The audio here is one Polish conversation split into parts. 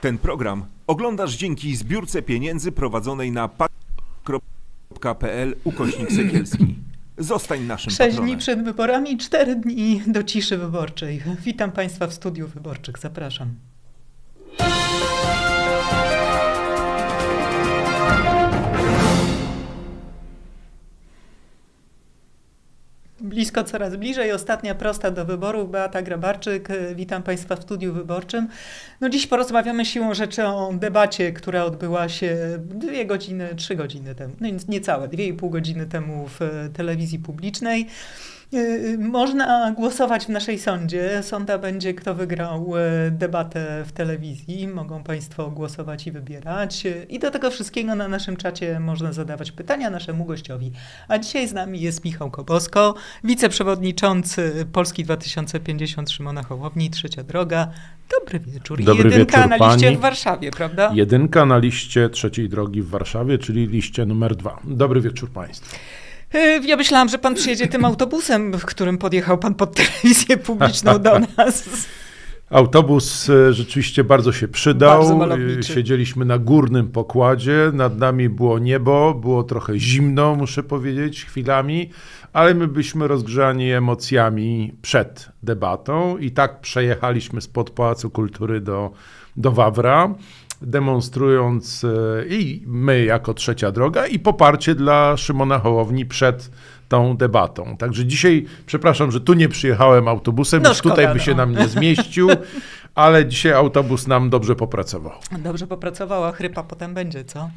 Ten program oglądasz dzięki zbiórce pieniędzy prowadzonej na pat.pl ukośnik Sekielski. Zostań naszym Sześć patronem. dni przed wyborami, cztery dni do ciszy wyborczej. Witam Państwa w studiu wyborczych. Zapraszam. blisko coraz bliżej. Ostatnia prosta do wyborów. Beata Grabarczyk, witam Państwa w studiu wyborczym. No dziś porozmawiamy siłą rzeczy o debacie, która odbyła się dwie godziny, trzy godziny temu, no niecałe, dwie i pół godziny temu w e, telewizji publicznej. Y, y, można głosować w naszej sądzie. Sonda będzie, kto wygrał y, debatę w telewizji. Mogą Państwo głosować i wybierać. I do tego wszystkiego na naszym czacie można zadawać pytania naszemu gościowi. A dzisiaj z nami jest Michał Kobosko, wiceprzewodniczący Polski 2050 Szymona Hołowni, Trzecia Droga. Dobry wieczór. Dobry jedynka wieczór, na liście pani. w Warszawie, prawda? Jedynka na liście trzeciej drogi w Warszawie, czyli liście numer dwa. Dobry wieczór Państwu. Y, ja myślałam, że pan przyjedzie tym autobusem, w którym podjechał pan pod telewizję publiczną do nas. Autobus y, rzeczywiście bardzo się przydał. Bardzo y, Siedzieliśmy na górnym pokładzie, nad nami było niebo, było trochę zimno, muszę powiedzieć, chwilami, ale my byliśmy rozgrzani emocjami przed debatą i tak przejechaliśmy spod Pałacu Kultury do, do Wawra demonstrując e, i my jako trzecia droga i poparcie dla Szymona Hołowni przed tą debatą. Także dzisiaj, przepraszam, że tu nie przyjechałem autobusem, no, już tutaj by się no. nam nie zmieścił, ale dzisiaj autobus nam dobrze popracował. Dobrze popracował, a chrypa potem będzie, co?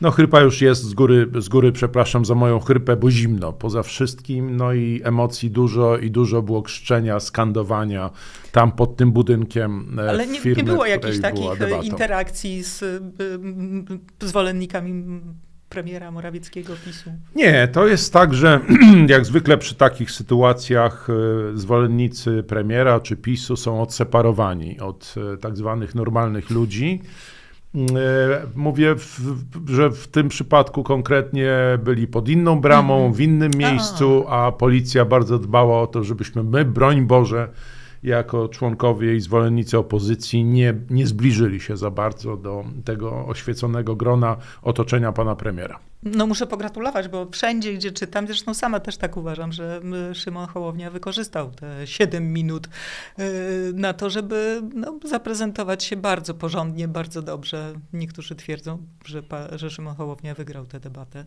No chrypa już jest z góry, z góry przepraszam za moją chrypę, bo zimno poza wszystkim, no i emocji dużo i dużo było krzczenia, skandowania tam pod tym budynkiem e, Ale nie, firmy, nie było jakichś takich e, interakcji z, z e, zwolennikami premiera Morawieckiego PiSu? Nie, to jest tak, że jak zwykle przy takich sytuacjach e, zwolennicy premiera czy PiSu są odseparowani od e, tak zwanych normalnych ludzi. Mm, e, mówię, że w tym przypadku konkretnie byli pod inną bramą, mhm. w innym miejscu, a policja bardzo dbała o to, żebyśmy my, broń Boże, jako członkowie i zwolennicy opozycji nie, nie zbliżyli się za bardzo do tego oświeconego grona otoczenia pana premiera. No muszę pogratulować, bo wszędzie, gdzie czytam, zresztą sama też tak uważam, że Szymon Hołownia wykorzystał te 7 minut y, na to, żeby no, zaprezentować się bardzo porządnie, bardzo dobrze. Niektórzy twierdzą, że, że Szymon Hołownia wygrał tę debatę.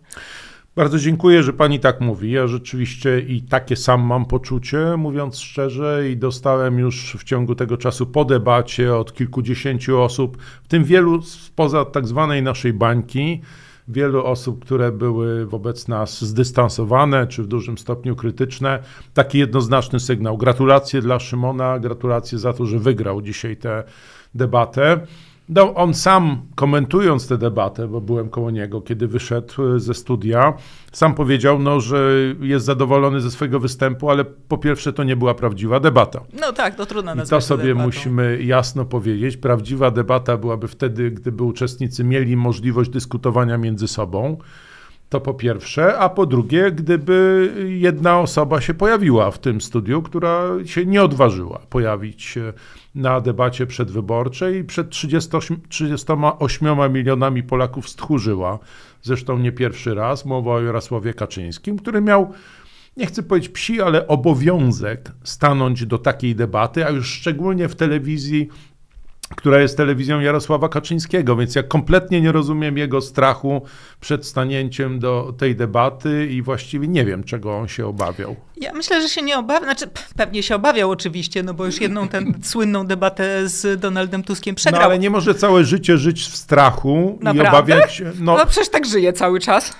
Bardzo dziękuję, że pani tak mówi. Ja rzeczywiście i takie sam mam poczucie, mówiąc szczerze, i dostałem już w ciągu tego czasu po debacie od kilkudziesięciu osób, w tym wielu spoza tak zwanej naszej bańki, wielu osób, które były wobec nas zdystansowane czy w dużym stopniu krytyczne, taki jednoznaczny sygnał. Gratulacje dla Szymona, gratulacje za to, że wygrał dzisiaj tę debatę. No, on sam komentując tę debatę, bo byłem koło niego, kiedy wyszedł e, ze studia, sam powiedział, no, że jest zadowolony ze swojego występu, ale po pierwsze to nie była prawdziwa debata. No tak, to trudno nazwać. I to sobie debatą. musimy jasno powiedzieć. Prawdziwa debata byłaby wtedy, gdyby uczestnicy mieli możliwość dyskutowania między sobą. To po pierwsze, a po drugie, gdyby jedna osoba się pojawiła w tym studiu, która się nie odważyła pojawić się na debacie przedwyborczej i przed 38, 38 milionami Polaków stchórzyła, zresztą nie pierwszy raz, mowa o Jarosławie Kaczyńskim, który miał, nie chcę powiedzieć psi, ale obowiązek stanąć do takiej debaty, a już szczególnie w telewizji która jest telewizją Jarosława Kaczyńskiego, więc ja kompletnie nie rozumiem jego strachu przed stanięciem do tej debaty i właściwie nie wiem, czego on się obawiał. Ja myślę, że się nie obawiał, znaczy pewnie się obawiał oczywiście, no bo już jedną tę słynną debatę z Donaldem Tuskiem no, przegrał. No ale nie może całe życie żyć w strachu Naprawdę? i obawiać się. No, no przecież tak żyje cały czas.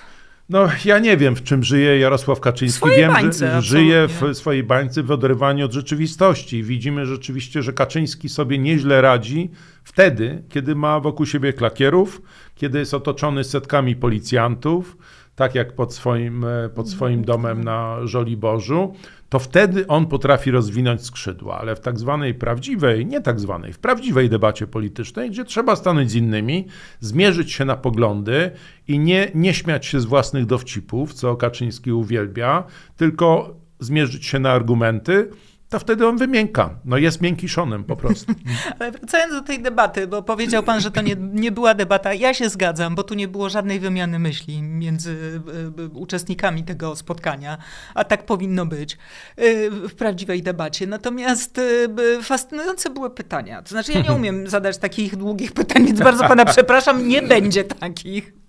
No, ja nie wiem, w czym żyje Jarosław Kaczyński. wiem, bańce, że żyje w swojej bańce w oderwaniu od rzeczywistości. Widzimy rzeczywiście, że Kaczyński sobie nieźle radzi wtedy, kiedy ma wokół siebie klakierów, kiedy jest otoczony setkami policjantów, tak jak pod swoim, e, pod mhm, swoim tak, domem tak. na Żoliborzu, to wtedy on potrafi rozwinąć skrzydła, ale w tak zwanej prawdziwej, nie tak zwanej, w prawdziwej debacie politycznej, gdzie trzeba stanąć z innymi, zmierzyć się na poglądy i nie, nie śmiać się z własnych dowcipów, co Kaczyński uwielbia, tylko zmierzyć się na argumenty, to wtedy on wymięka. No jest miękiszonym po prostu. Ale wracając do tej debaty, bo powiedział pan, że to nie, nie była debata. Ja się zgadzam, bo tu nie było żadnej wymiany myśli między e, e, uczestnikami tego spotkania, a tak powinno być e, w prawdziwej debacie. Natomiast fascynujące były pytania. To znaczy ja nie umiem zadać takich długich pytań, więc bardzo pana przepraszam, nie będzie takich.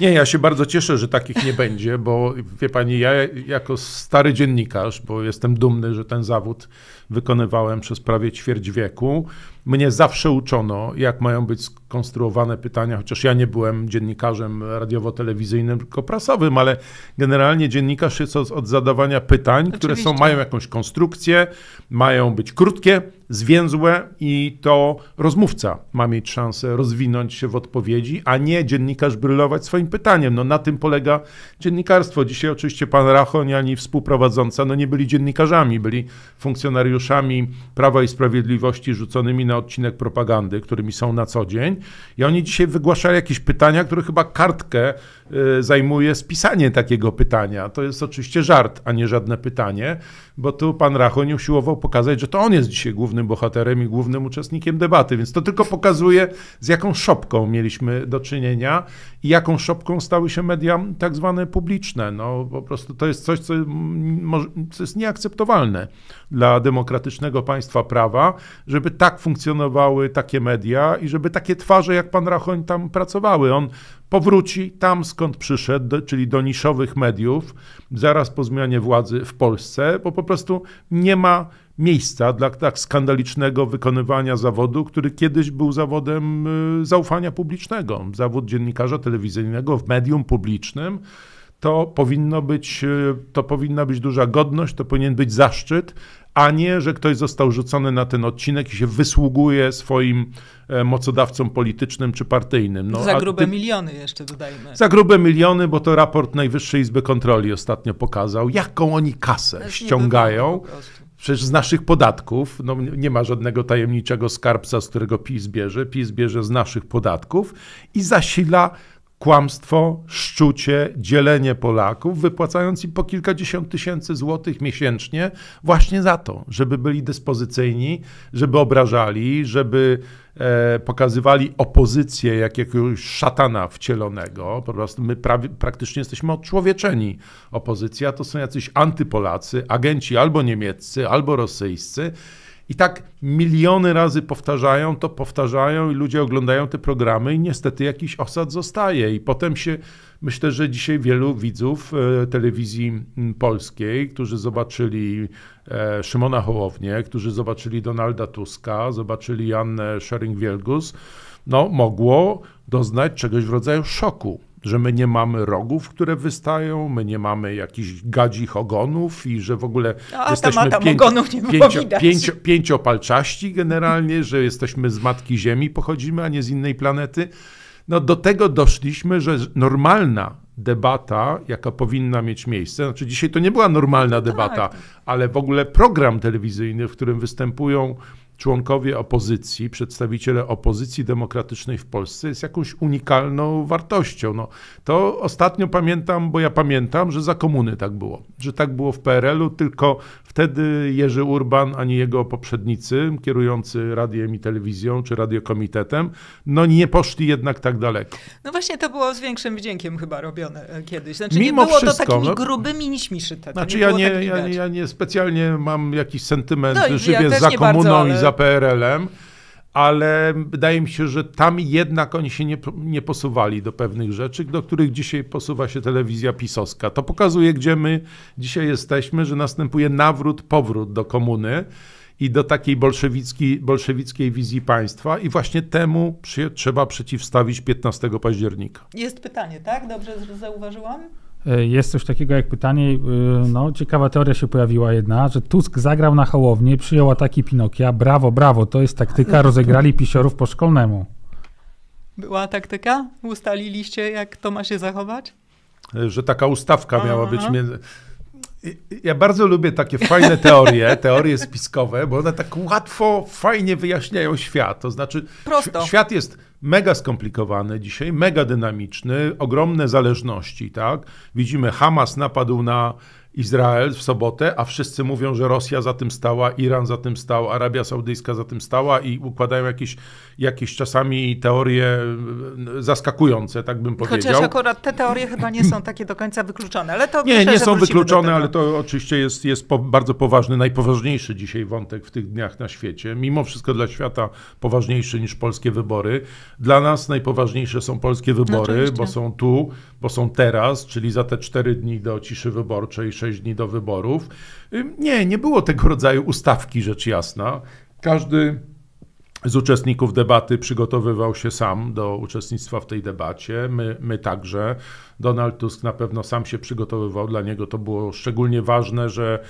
Nie, ja się bardzo cieszę, że takich nie będzie, bo wie pani, ja jako stary dziennikarz, bo jestem dumny, że ten zawód wykonywałem przez prawie ćwierć wieku. Mnie zawsze uczono, jak mają być skonstruowane pytania, chociaż ja nie byłem dziennikarzem radiowo-telewizyjnym, tylko prasowym, ale generalnie dziennikarz jest od, od zadawania pytań, Oczywiście. które są, mają jakąś konstrukcję, mają być krótkie, zwięzłe i to rozmówca ma mieć szansę rozwinąć się w odpowiedzi, a nie dziennikarz brylować swoim pytaniem. No na tym polega dziennikarstwo. Dzisiaj oczywiście pan Rachoń ani współprowadząca no nie byli dziennikarzami, byli funkcjonariuszami funkcjonariuszami Prawa i Sprawiedliwości rzuconymi na odcinek propagandy, którymi są na co dzień. I oni dzisiaj wygłaszają jakieś pytania, które chyba kartkę Y, zajmuje spisanie takiego pytania. To jest oczywiście żart, a nie żadne pytanie, bo tu pan Rachoń usiłował pokazać, że to on jest dzisiaj głównym bohaterem i głównym uczestnikiem debaty, więc to tylko pokazuje, z jaką szopką mieliśmy do czynienia i jaką szopką stały się media tak zwane publiczne. No, po prostu to jest coś, co, co jest nieakceptowalne dla demokratycznego państwa prawa, żeby tak funkcjonowały takie media i żeby takie twarze jak pan Rachoń tam pracowały. On powróci tam, skąd przyszedł, czyli do niszowych mediów, zaraz po zmianie władzy w Polsce, bo po prostu nie ma miejsca dla tak skandalicznego wykonywania zawodu, który kiedyś był zawodem y, zaufania publicznego. Zawód dziennikarza telewizyjnego w medium publicznym to, powinno być, e, to powinna być duża godność, to powinien być zaszczyt, a nie, że ktoś został rzucony na ten odcinek i się wysługuje swoim e, mocodawcom politycznym czy partyjnym. No, za grube ty... miliony jeszcze dodajmy. Za grube miliony, bo to raport Najwyższej Izby Kontroli ostatnio pokazał, jaką oni kasę Też ściągają. Przecież z naszych podatków, no nie ma żadnego tajemniczego skarbca, z którego PiS bierze. PiS bierze z naszych podatków i zasila kłamstwo, szczucie, dzielenie Polaków, wypłacając im po kilkadziesiąt tysięcy złotych miesięcznie właśnie za to, żeby byli dyspozycyjni, żeby obrażali, żeby e, pokazywali opozycję jak jakiegoś szatana wcielonego. Po prostu my prawie, praktycznie jesteśmy odczłowieczeni. Opozycja to są jacyś antypolacy, agenci albo niemieccy, albo rosyjscy i tak miliony razy powtarzają to, powtarzają i ludzie oglądają te programy i niestety jakiś osad zostaje. I potem się, myślę, że dzisiaj wielu widzów e, telewizji polskiej, którzy zobaczyli e, Szymona Hołownię, którzy zobaczyli Donalda Tuska, zobaczyli Jannę Schering-Wielgus, no mogło doznać czegoś w rodzaju szoku że my nie mamy rogów, które wystają, my nie mamy jakichś gadzich ogonów i że w ogóle no, a, jesteśmy tam, tam pięcio, ogonów nie pięciopalczaści generalnie, że jesteśmy z matki Ziemi pochodzimy, a nie z innej planety. No do tego doszliśmy, że normalna debata, jaka powinna mieć miejsce. Znaczy, dzisiaj to nie była normalna no tak. debata, tak. ale w ogóle program telewizyjny, w którym występują członkowie opozycji, przedstawiciele opozycji demokratycznej w Polsce jest jakąś unikalną wartością. No, to ostatnio pamiętam, bo ja pamiętam, że za komuny tak było. Że tak było w PRL-u, tylko wtedy Jerzy Urban ani jego poprzednicy, kierujący radiem i telewizją czy radiokomitetem, no nie poszli jednak tak daleko. No właśnie to było z większym wdziękiem chyba robione e, kiedyś. Znaczy Mimo nie było wszystko, to takimi no. grubymi niśmi szyte. Znaczy nie ja, nie, tak ja, ja, nie specjalnie mam jakiś sentyment, no, żywię ja za komuną bardzo, ale... i za za PRL-em, ale wydaje mi się, że tam jednak oni się nie, nie posuwali do pewnych rzeczy, do których dzisiaj posuwa się telewizja pisowska. To pokazuje, gdzie my dzisiaj jesteśmy, że następuje nawrót, powrót do komuny i do takiej bolszewicki, bolszewickiej wizji państwa i właśnie temu przy, trzeba przeciwstawić 15 października. Jest pytanie, tak? Dobrze zauważyłam? E, jest coś takiego jak pytanie, e, no ciekawa teoria się pojawiła jedna, że Tusk zagrał na hołownię, przyjął ataki Pinokia, brawo, brawo, to jest taktyka, rozegrali pisiorów po szkolnemu. Była taktyka? Ustaliliście, jak to ma się zachować? E, że taka ustawka Aha. miała być między... Ja bardzo lubię takie fajne teorie, teorie spiskowe, bo one tak łatwo, fajnie wyjaśniają świat. To znaczy, Prosto. świat jest mega skomplikowany dzisiaj, mega dynamiczny, ogromne zależności, tak? Widzimy, Hamas napadł na Izrael w sobotę, a wszyscy mówią, że Rosja za tym stała, Iran za tym stał, Arabia Saudyjska za tym stała i układają jakieś, jakieś czasami teorie mm, zaskakujące, tak bym powiedział. Chociaż akurat te teorie chyba nie są takie do końca wykluczone, ale to Nie, myślę, nie są wykluczone, ale to oczywiście jest, jest po, bardzo poważny, najpoważniejszy dzisiaj wątek w tych dniach na świecie. Mimo wszystko dla świata poważniejszy niż polskie wybory. Dla nas najpoważniejsze są polskie wybory, no, bo są tu, bo są teraz, czyli za te cztery dni do ciszy wyborczej, 6 dni do wyborów. Nie, nie było tego rodzaju ustawki, rzecz jasna. Każdy z uczestników debaty przygotowywał się sam do uczestnictwa w tej debacie. My, my także. Donald Tusk na pewno sam się przygotowywał. Dla niego to było szczególnie ważne, że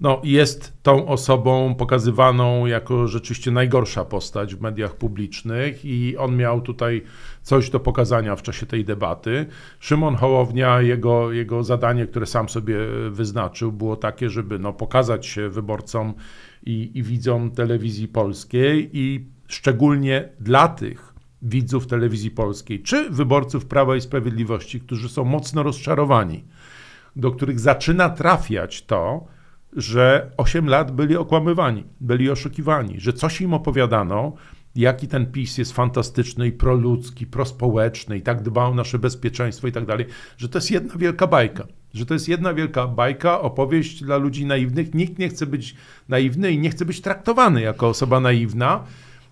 no, jest tą osobą pokazywaną jako rzeczywiście najgorsza postać w mediach publicznych, i on miał tutaj coś do pokazania w czasie tej debaty. Szymon Hołownia, jego, jego zadanie, które sam sobie wyznaczył, było takie, żeby no, pokazać się wyborcom i, i widzom telewizji polskiej i szczególnie dla tych, widzów telewizji polskiej, czy wyborców Prawa i Sprawiedliwości, którzy są mocno rozczarowani, do których zaczyna trafiać to, że 8 lat byli okłamywani, byli oszukiwani, że coś im opowiadano, jaki ten PiS jest fantastyczny i proludzki, prospołeczny i tak dba o nasze bezpieczeństwo i tak dalej, że to jest jedna wielka bajka. Że to jest jedna wielka bajka, opowieść dla ludzi naiwnych. Nikt nie chce być naiwny i nie chce być traktowany jako osoba naiwna.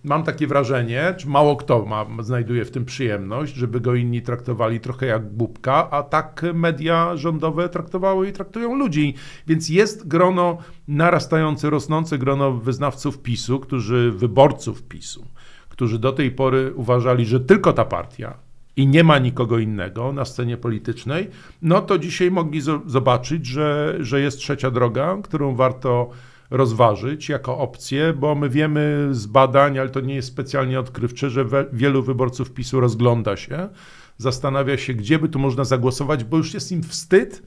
Mam takie wrażenie, czy mało kto ma, znajduje w tym przyjemność, żeby go inni traktowali trochę jak bubka, a tak media rządowe traktowały i traktują ludzi. Więc jest grono narastające, rosnące grono wyznawców PiSu, którzy wyborców PiSu, którzy do tej pory uważali, że tylko ta partia i nie ma nikogo innego na scenie politycznej, no to dzisiaj mogli zobaczyć, że, że jest trzecia droga, którą warto rozważyć jako opcję, bo my wiemy z badań, ale to nie jest specjalnie odkrywcze, że we, wielu wyborców PiSu rozgląda się, zastanawia się, gdzie by tu można zagłosować, bo już jest im wstyd,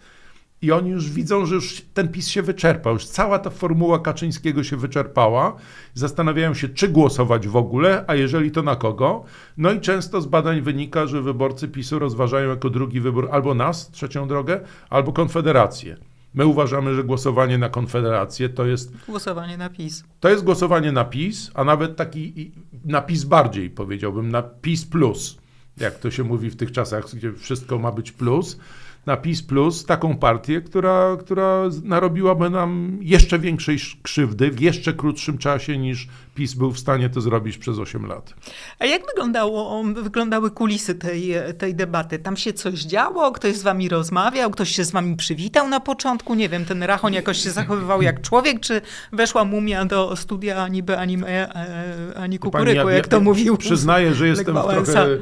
i oni już widzą, że już ten PiS się wyczerpał, już cała ta formuła Kaczyńskiego się wyczerpała. Zastanawiają się, czy głosować w ogóle, a jeżeli to na kogo. No i często z badań wynika, że wyborcy PiSu rozważają jako drugi wybór albo nas, trzecią drogę, albo Konfederację. My uważamy, że głosowanie na Konfederację to jest. Głosowanie na PiS. To jest głosowanie na PiS, a nawet taki na PiS bardziej powiedziałbym, na PiS plus. Jak to się mówi w tych czasach, gdzie wszystko ma być plus na PiS Plus taką partię, która, która narobiłaby nam jeszcze większej krzywdy w jeszcze krótszym czasie niż PiS był w stanie to zrobić przez 8 lat. A jak wyglądało, um, wyglądały kulisy tej, tej debaty? Tam się coś działo? Ktoś z wami rozmawiał? Ktoś się z wami przywitał na początku? Nie wiem, ten Rachoń jakoś się zachowywał jak człowiek, czy weszła mumia do studia niby ani, e, e, ani kukuryku, Pani, ja, jak to ja, mówił? Przyznaję, że jestem w trochę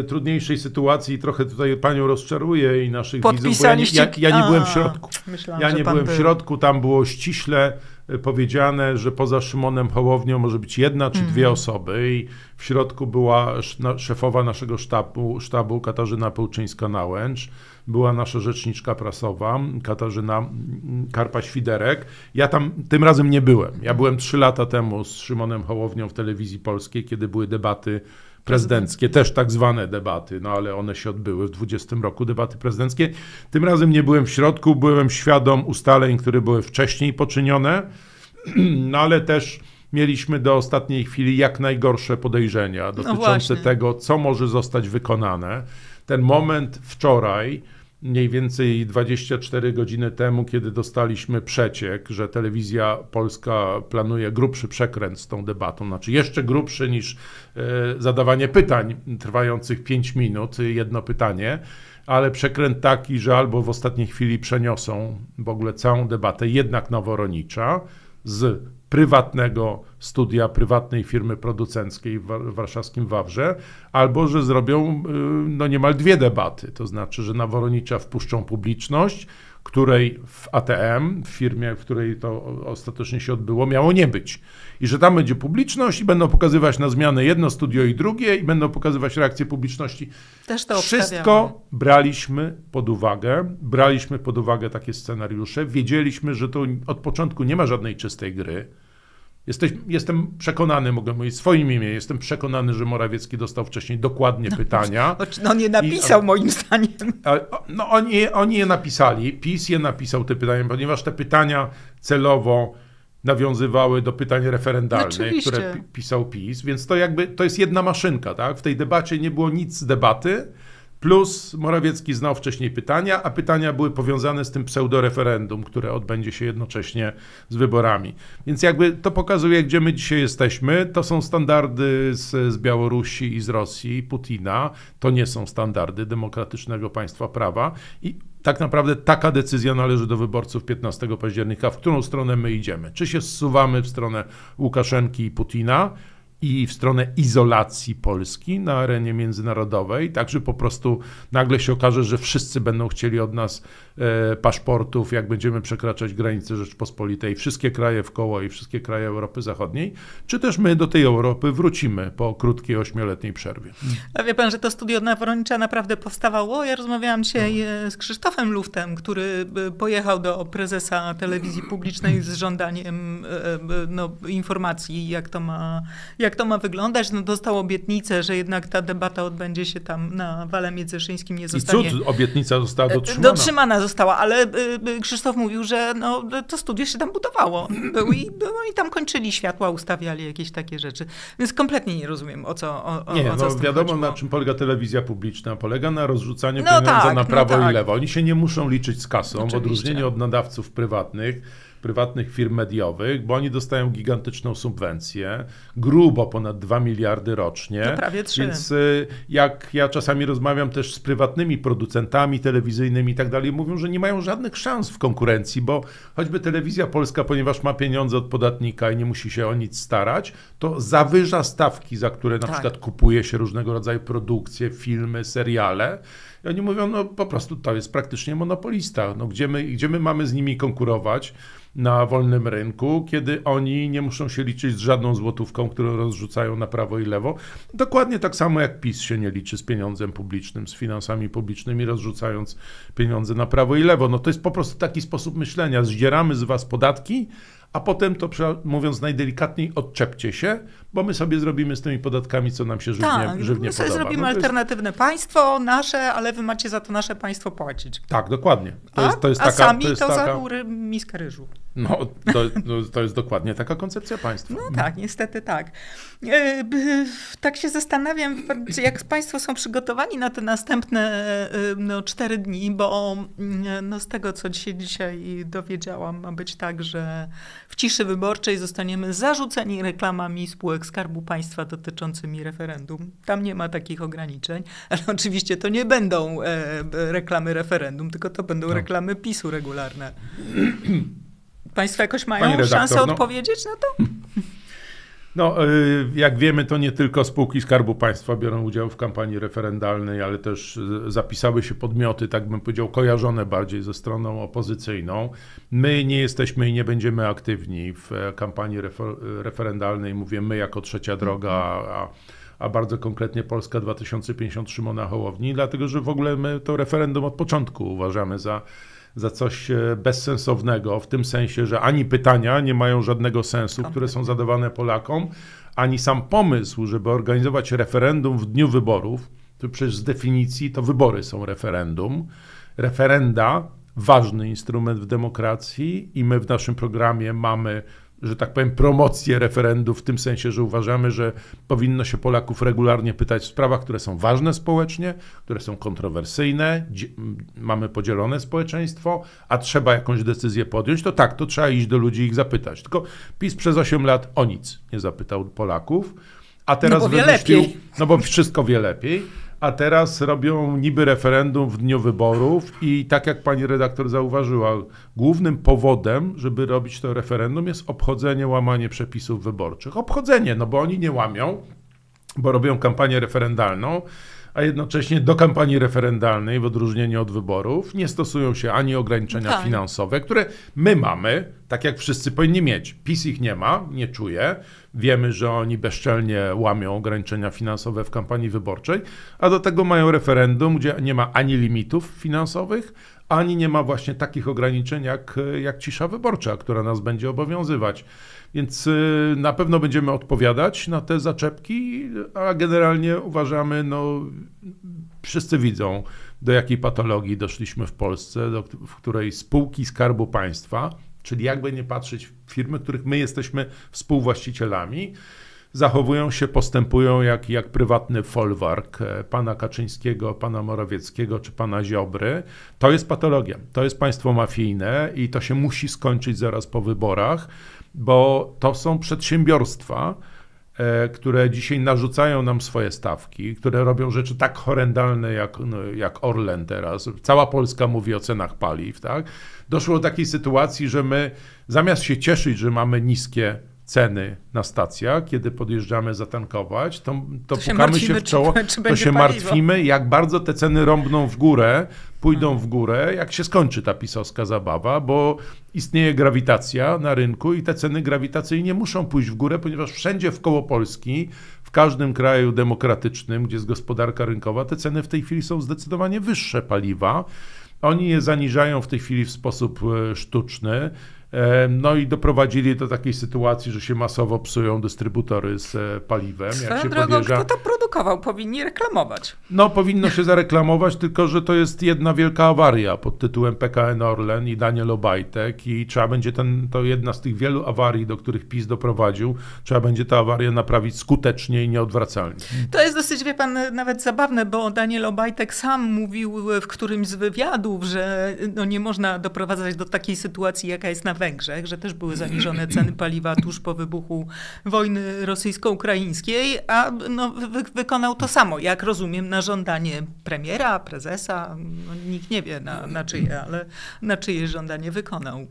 Y, trudniejszej sytuacji. i Trochę tutaj panią rozczaruję i naszych widzów, ja, ja, ja nie, byłem w środku. Myślałam, ja nie byłem był. w środku, tam było ściśle y, powiedziane, że poza Szymonem Hołownią może być jedna czy dwie mhm. osoby i w środku była szefowa naszego sztabu, sztabu Katarzyna Pełczyńska-Nałęcz, była nasza rzeczniczka prasowa Katarzyna mm, Karpa-Świderek. Ja tam tym razem nie byłem. Ja byłem trzy lata temu z Szymonem Hołownią w telewizji polskiej, kiedy były debaty prezydenckie, też tak zwane debaty, no ale one się odbyły w 20 roku, debaty prezydenckie. Tym razem nie byłem w środku, byłem świadom ustaleń, które były wcześniej poczynione, no ale też mieliśmy do ostatniej chwili jak najgorsze podejrzenia dotyczące no tego, co może zostać wykonane. Ten moment wczoraj, mniej więcej 24 godziny temu, kiedy dostaliśmy przeciek, że telewizja polska planuje grubszy przekręt z tą debatą, znaczy jeszcze grubszy niż e, zadawanie pytań trwających 5 minut, jedno pytanie, ale przekręt taki, że albo w ostatniej chwili przeniosą w ogóle całą debatę jednak noworonicza z prywatnego studia prywatnej firmy producenckiej w warszawskim Wawrze, albo że zrobią y, no niemal dwie debaty. To znaczy, że na Woronicza wpuszczą publiczność, której w ATM, w firmie, w której to ostatecznie się odbyło, miało nie być. I że tam będzie publiczność i będą pokazywać na zmianę jedno studio i drugie i będą pokazywać reakcję publiczności. Też to Wszystko obstawiamy. braliśmy pod uwagę, braliśmy pod uwagę takie scenariusze, wiedzieliśmy, że to od początku nie ma żadnej czystej gry Jesteś, jestem przekonany, mogę mówić swoim imię, jestem przekonany, że Morawiecki dostał wcześniej dokładnie no, pytania. No on no, no je napisał I, moim zdaniem. No oni, oni je napisali, PiS je napisał te pytania, ponieważ te pytania celowo nawiązywały do pytań referendalnych, Oczywiście. które pisał PiS, więc to jakby, to jest jedna maszynka, tak? W tej debacie nie było nic z debaty, Plus Morawiecki znał wcześniej pytania, a pytania były powiązane z tym pseudoreferendum, które odbędzie się jednocześnie z wyborami. Więc jakby to pokazuje, gdzie my dzisiaj jesteśmy. To są standardy z, z Białorusi i z Rosji, Putina. To nie są standardy demokratycznego państwa prawa. I tak naprawdę taka decyzja należy do wyborców 15 października, w którą stronę my idziemy. Czy się zsuwamy w stronę Łukaszenki i Putina, i w stronę izolacji Polski na arenie międzynarodowej, Także po prostu nagle się okaże, że wszyscy będą chcieli od nas E, paszportów, jak będziemy przekraczać granice Rzeczpospolitej, wszystkie kraje w koło i wszystkie kraje Europy Zachodniej, czy też my do tej Europy wrócimy po krótkiej ośmioletniej przerwie. A wie pan, że to studio na naprawdę powstawało? Ja rozmawiałam dzisiaj no. E, z Krzysztofem Luftem, który e, pojechał do prezesa telewizji publicznej z żądaniem no, informacji, jak to, ma, jak to ma wyglądać. No, dostał obietnicę, że jednak ta debata odbędzie się tam na Wale Międzyszyńskim. Nie zostanie... I cud, obietnica została dotrzymana. Dotrzymana została, ale y, y, Krzysztof mówił, że no, to studio się tam budowało. Był i, no, i tam kończyli światła, ustawiali jakieś takie rzeczy. Więc kompletnie nie rozumiem, o co o, Nie, o co no, wiadomo chodziło. No. na czym polega telewizja publiczna. Polega na rozrzucaniu no tak, na no prawo no tak. i lewo. Oni się nie muszą liczyć z kasą, Oczywiście. w odróżnieniu od nadawców prywatnych prywatnych firm mediowych, bo oni dostają gigantyczną subwencję, grubo ponad 2 miliardy rocznie. To prawie 3. Więc y, jak ja czasami rozmawiam też z prywatnymi producentami telewizyjnymi i tak dalej, mówią, że nie mają żadnych szans w konkurencji, bo choćby telewizja polska, ponieważ ma pieniądze od podatnika i nie musi się o nic starać, to zawyża stawki, za które na tak. przykład kupuje się różnego rodzaju produkcje, filmy, seriale. I oni mówią, no po prostu to jest praktycznie monopolista. No, gdzie, my, gdzie my mamy z nimi konkurować na wolnym rynku, kiedy oni nie muszą się liczyć z żadną złotówką, którą rozrzucają na prawo i lewo. Dokładnie tak samo jak PiS się nie liczy z pieniądzem publicznym, z finansami publicznymi, rozrzucając pieniądze na prawo i lewo. No to jest po prostu taki sposób myślenia. Zdzieramy z was podatki, a potem to mówiąc najdelikatniej, odczepcie się, bo my sobie zrobimy z tymi podatkami, co nam się żywnie, tak, żywnie my sobie podoba. No zrobimy no jest... alternatywne państwo nasze, ale wy macie za to nasze państwo płacić. Tak, dokładnie. To a, jest, to jest a taka, sami to, to taka... za miskę ryżu. No to, no, to, jest dokładnie taka koncepcja państwa. No tak, niestety tak. E, tak się zastanawiam, jak państwo są przygotowani na te następne e, no, cztery dni, bo mm, no, z tego, co się dzisiaj dowiedziałam, ma być tak, że w ciszy wyborczej zostaniemy zarzuceni reklamami spółek Skarbu Państwa dotyczącymi referendum. Tam nie ma takich ograniczeń, ale oczywiście to nie będą e, reklamy referendum, tylko to będą no. reklamy PiSu regularne. Państwo jakoś mają redaktor, szansę no, odpowiedzieć na to? No, y, jak wiemy, to nie tylko spółki Skarbu Państwa biorą udział w kampanii referendalnej, ale też y, zapisały się podmioty, tak bym powiedział, kojarzone bardziej ze stroną opozycyjną. My nie jesteśmy i nie będziemy aktywni w e, kampanii refer referendalnej, mówię my jako trzecia droga, a a bardzo konkretnie Polska 2050 Szymona Hołowni, dlatego że w ogóle my to referendum od początku uważamy za za coś e, bezsensownego, w tym sensie, że ani pytania nie mają żadnego sensu, które są zadawane Polakom, ani sam pomysł, żeby organizować referendum w dniu wyborów, to przecież z definicji to wybory są referendum. Referenda ważny instrument w demokracji i my w naszym programie mamy że tak powiem, promocję referendów, w tym sensie, że uważamy, że powinno się Polaków regularnie pytać w sprawach, które są ważne społecznie, które są kontrowersyjne, mamy podzielone społeczeństwo, a trzeba jakąś decyzję podjąć, to tak, to trzeba iść do ludzi i ich zapytać. Tylko PiS przez 8 lat o nic nie zapytał Polaków, a teraz no bo wymyślił, no bo wszystko wie lepiej a teraz robią niby referendum w dniu wyborów i tak jak pani redaktor zauważyła, głównym powodem, żeby robić to referendum jest obchodzenie, łamanie przepisów wyborczych. Obchodzenie, no bo oni nie łamią, bo robią kampanię referendalną, a jednocześnie do kampanii referendalnej, w odróżnieniu od wyborów, nie stosują się ani ograniczenia tak. finansowe, które my mamy, tak jak wszyscy powinni mieć. PiS ich nie ma, nie czuje. Wiemy, że oni bezczelnie łamią ograniczenia finansowe w kampanii wyborczej, a do tego mają referendum, gdzie nie ma ani limitów finansowych, ani nie ma właśnie takich ograniczeń jak, jak cisza wyborcza, która nas będzie obowiązywać. Więc y, na pewno będziemy odpowiadać na te zaczepki, a generalnie uważamy, no wszyscy widzą, do jakiej patologii doszliśmy w Polsce, do, w której spółki Skarbu Państwa, czyli jakby nie patrzeć, firmy, których my jesteśmy współwłaścicielami, zachowują się, postępują jak, jak prywatny folwark e, pana Kaczyńskiego, pana Morawieckiego czy pana Ziobry. To jest patologia. To jest państwo mafijne i to się musi skończyć zaraz po wyborach, bo to są przedsiębiorstwa, e, które dzisiaj narzucają nam swoje stawki, które robią rzeczy tak horrendalne jak, no, jak Orlen teraz. Cała Polska mówi o cenach paliw. Tak? Doszło do takiej sytuacji, że my zamiast się cieszyć, że mamy niskie ceny na stacjach, kiedy podjeżdżamy zatankować, to, to, to się pukamy się, w czoło, czy, czy to się paliwo. martwimy, jak bardzo te ceny rąbną w górę, pójdą w górę, jak się skończy ta pisowska zabawa, bo istnieje grawitacja na rynku i te ceny grawitacyjnie muszą pójść w górę, ponieważ wszędzie w Polski, w każdym kraju demokratycznym, gdzie jest gospodarka rynkowa, te ceny w tej chwili są zdecydowanie wyższe paliwa. Oni je zaniżają w tej chwili w sposób e, sztuczny. No i doprowadzili do takiej sytuacji, że się masowo psują dystrybutory z e, paliwem. Swoją jak się drogą, podjeżdża... kto to produkował? Powinni reklamować. No, powinno się zareklamować, tylko że to jest jedna wielka awaria pod tytułem PKN Orlen i Daniel Obajtek i trzeba będzie ten, to jedna z tych wielu awarii, do których PiS doprowadził, trzeba będzie tę awarię naprawić skutecznie i nieodwracalnie. To jest dosyć, wie pan, nawet zabawne, bo Daniel Obajtek sam mówił w którymś z wywiadów, że no nie można doprowadzać do takiej sytuacji, jaka jest nawet Węgrzech, że też były zaniżone ceny paliwa tuż po wybuchu wojny rosyjsko-ukraińskiej, a no, wy wykonał to samo, jak rozumiem, na żądanie premiera, prezesa, no, nikt nie wie na, na czyje, ale na czyje żądanie wykonał.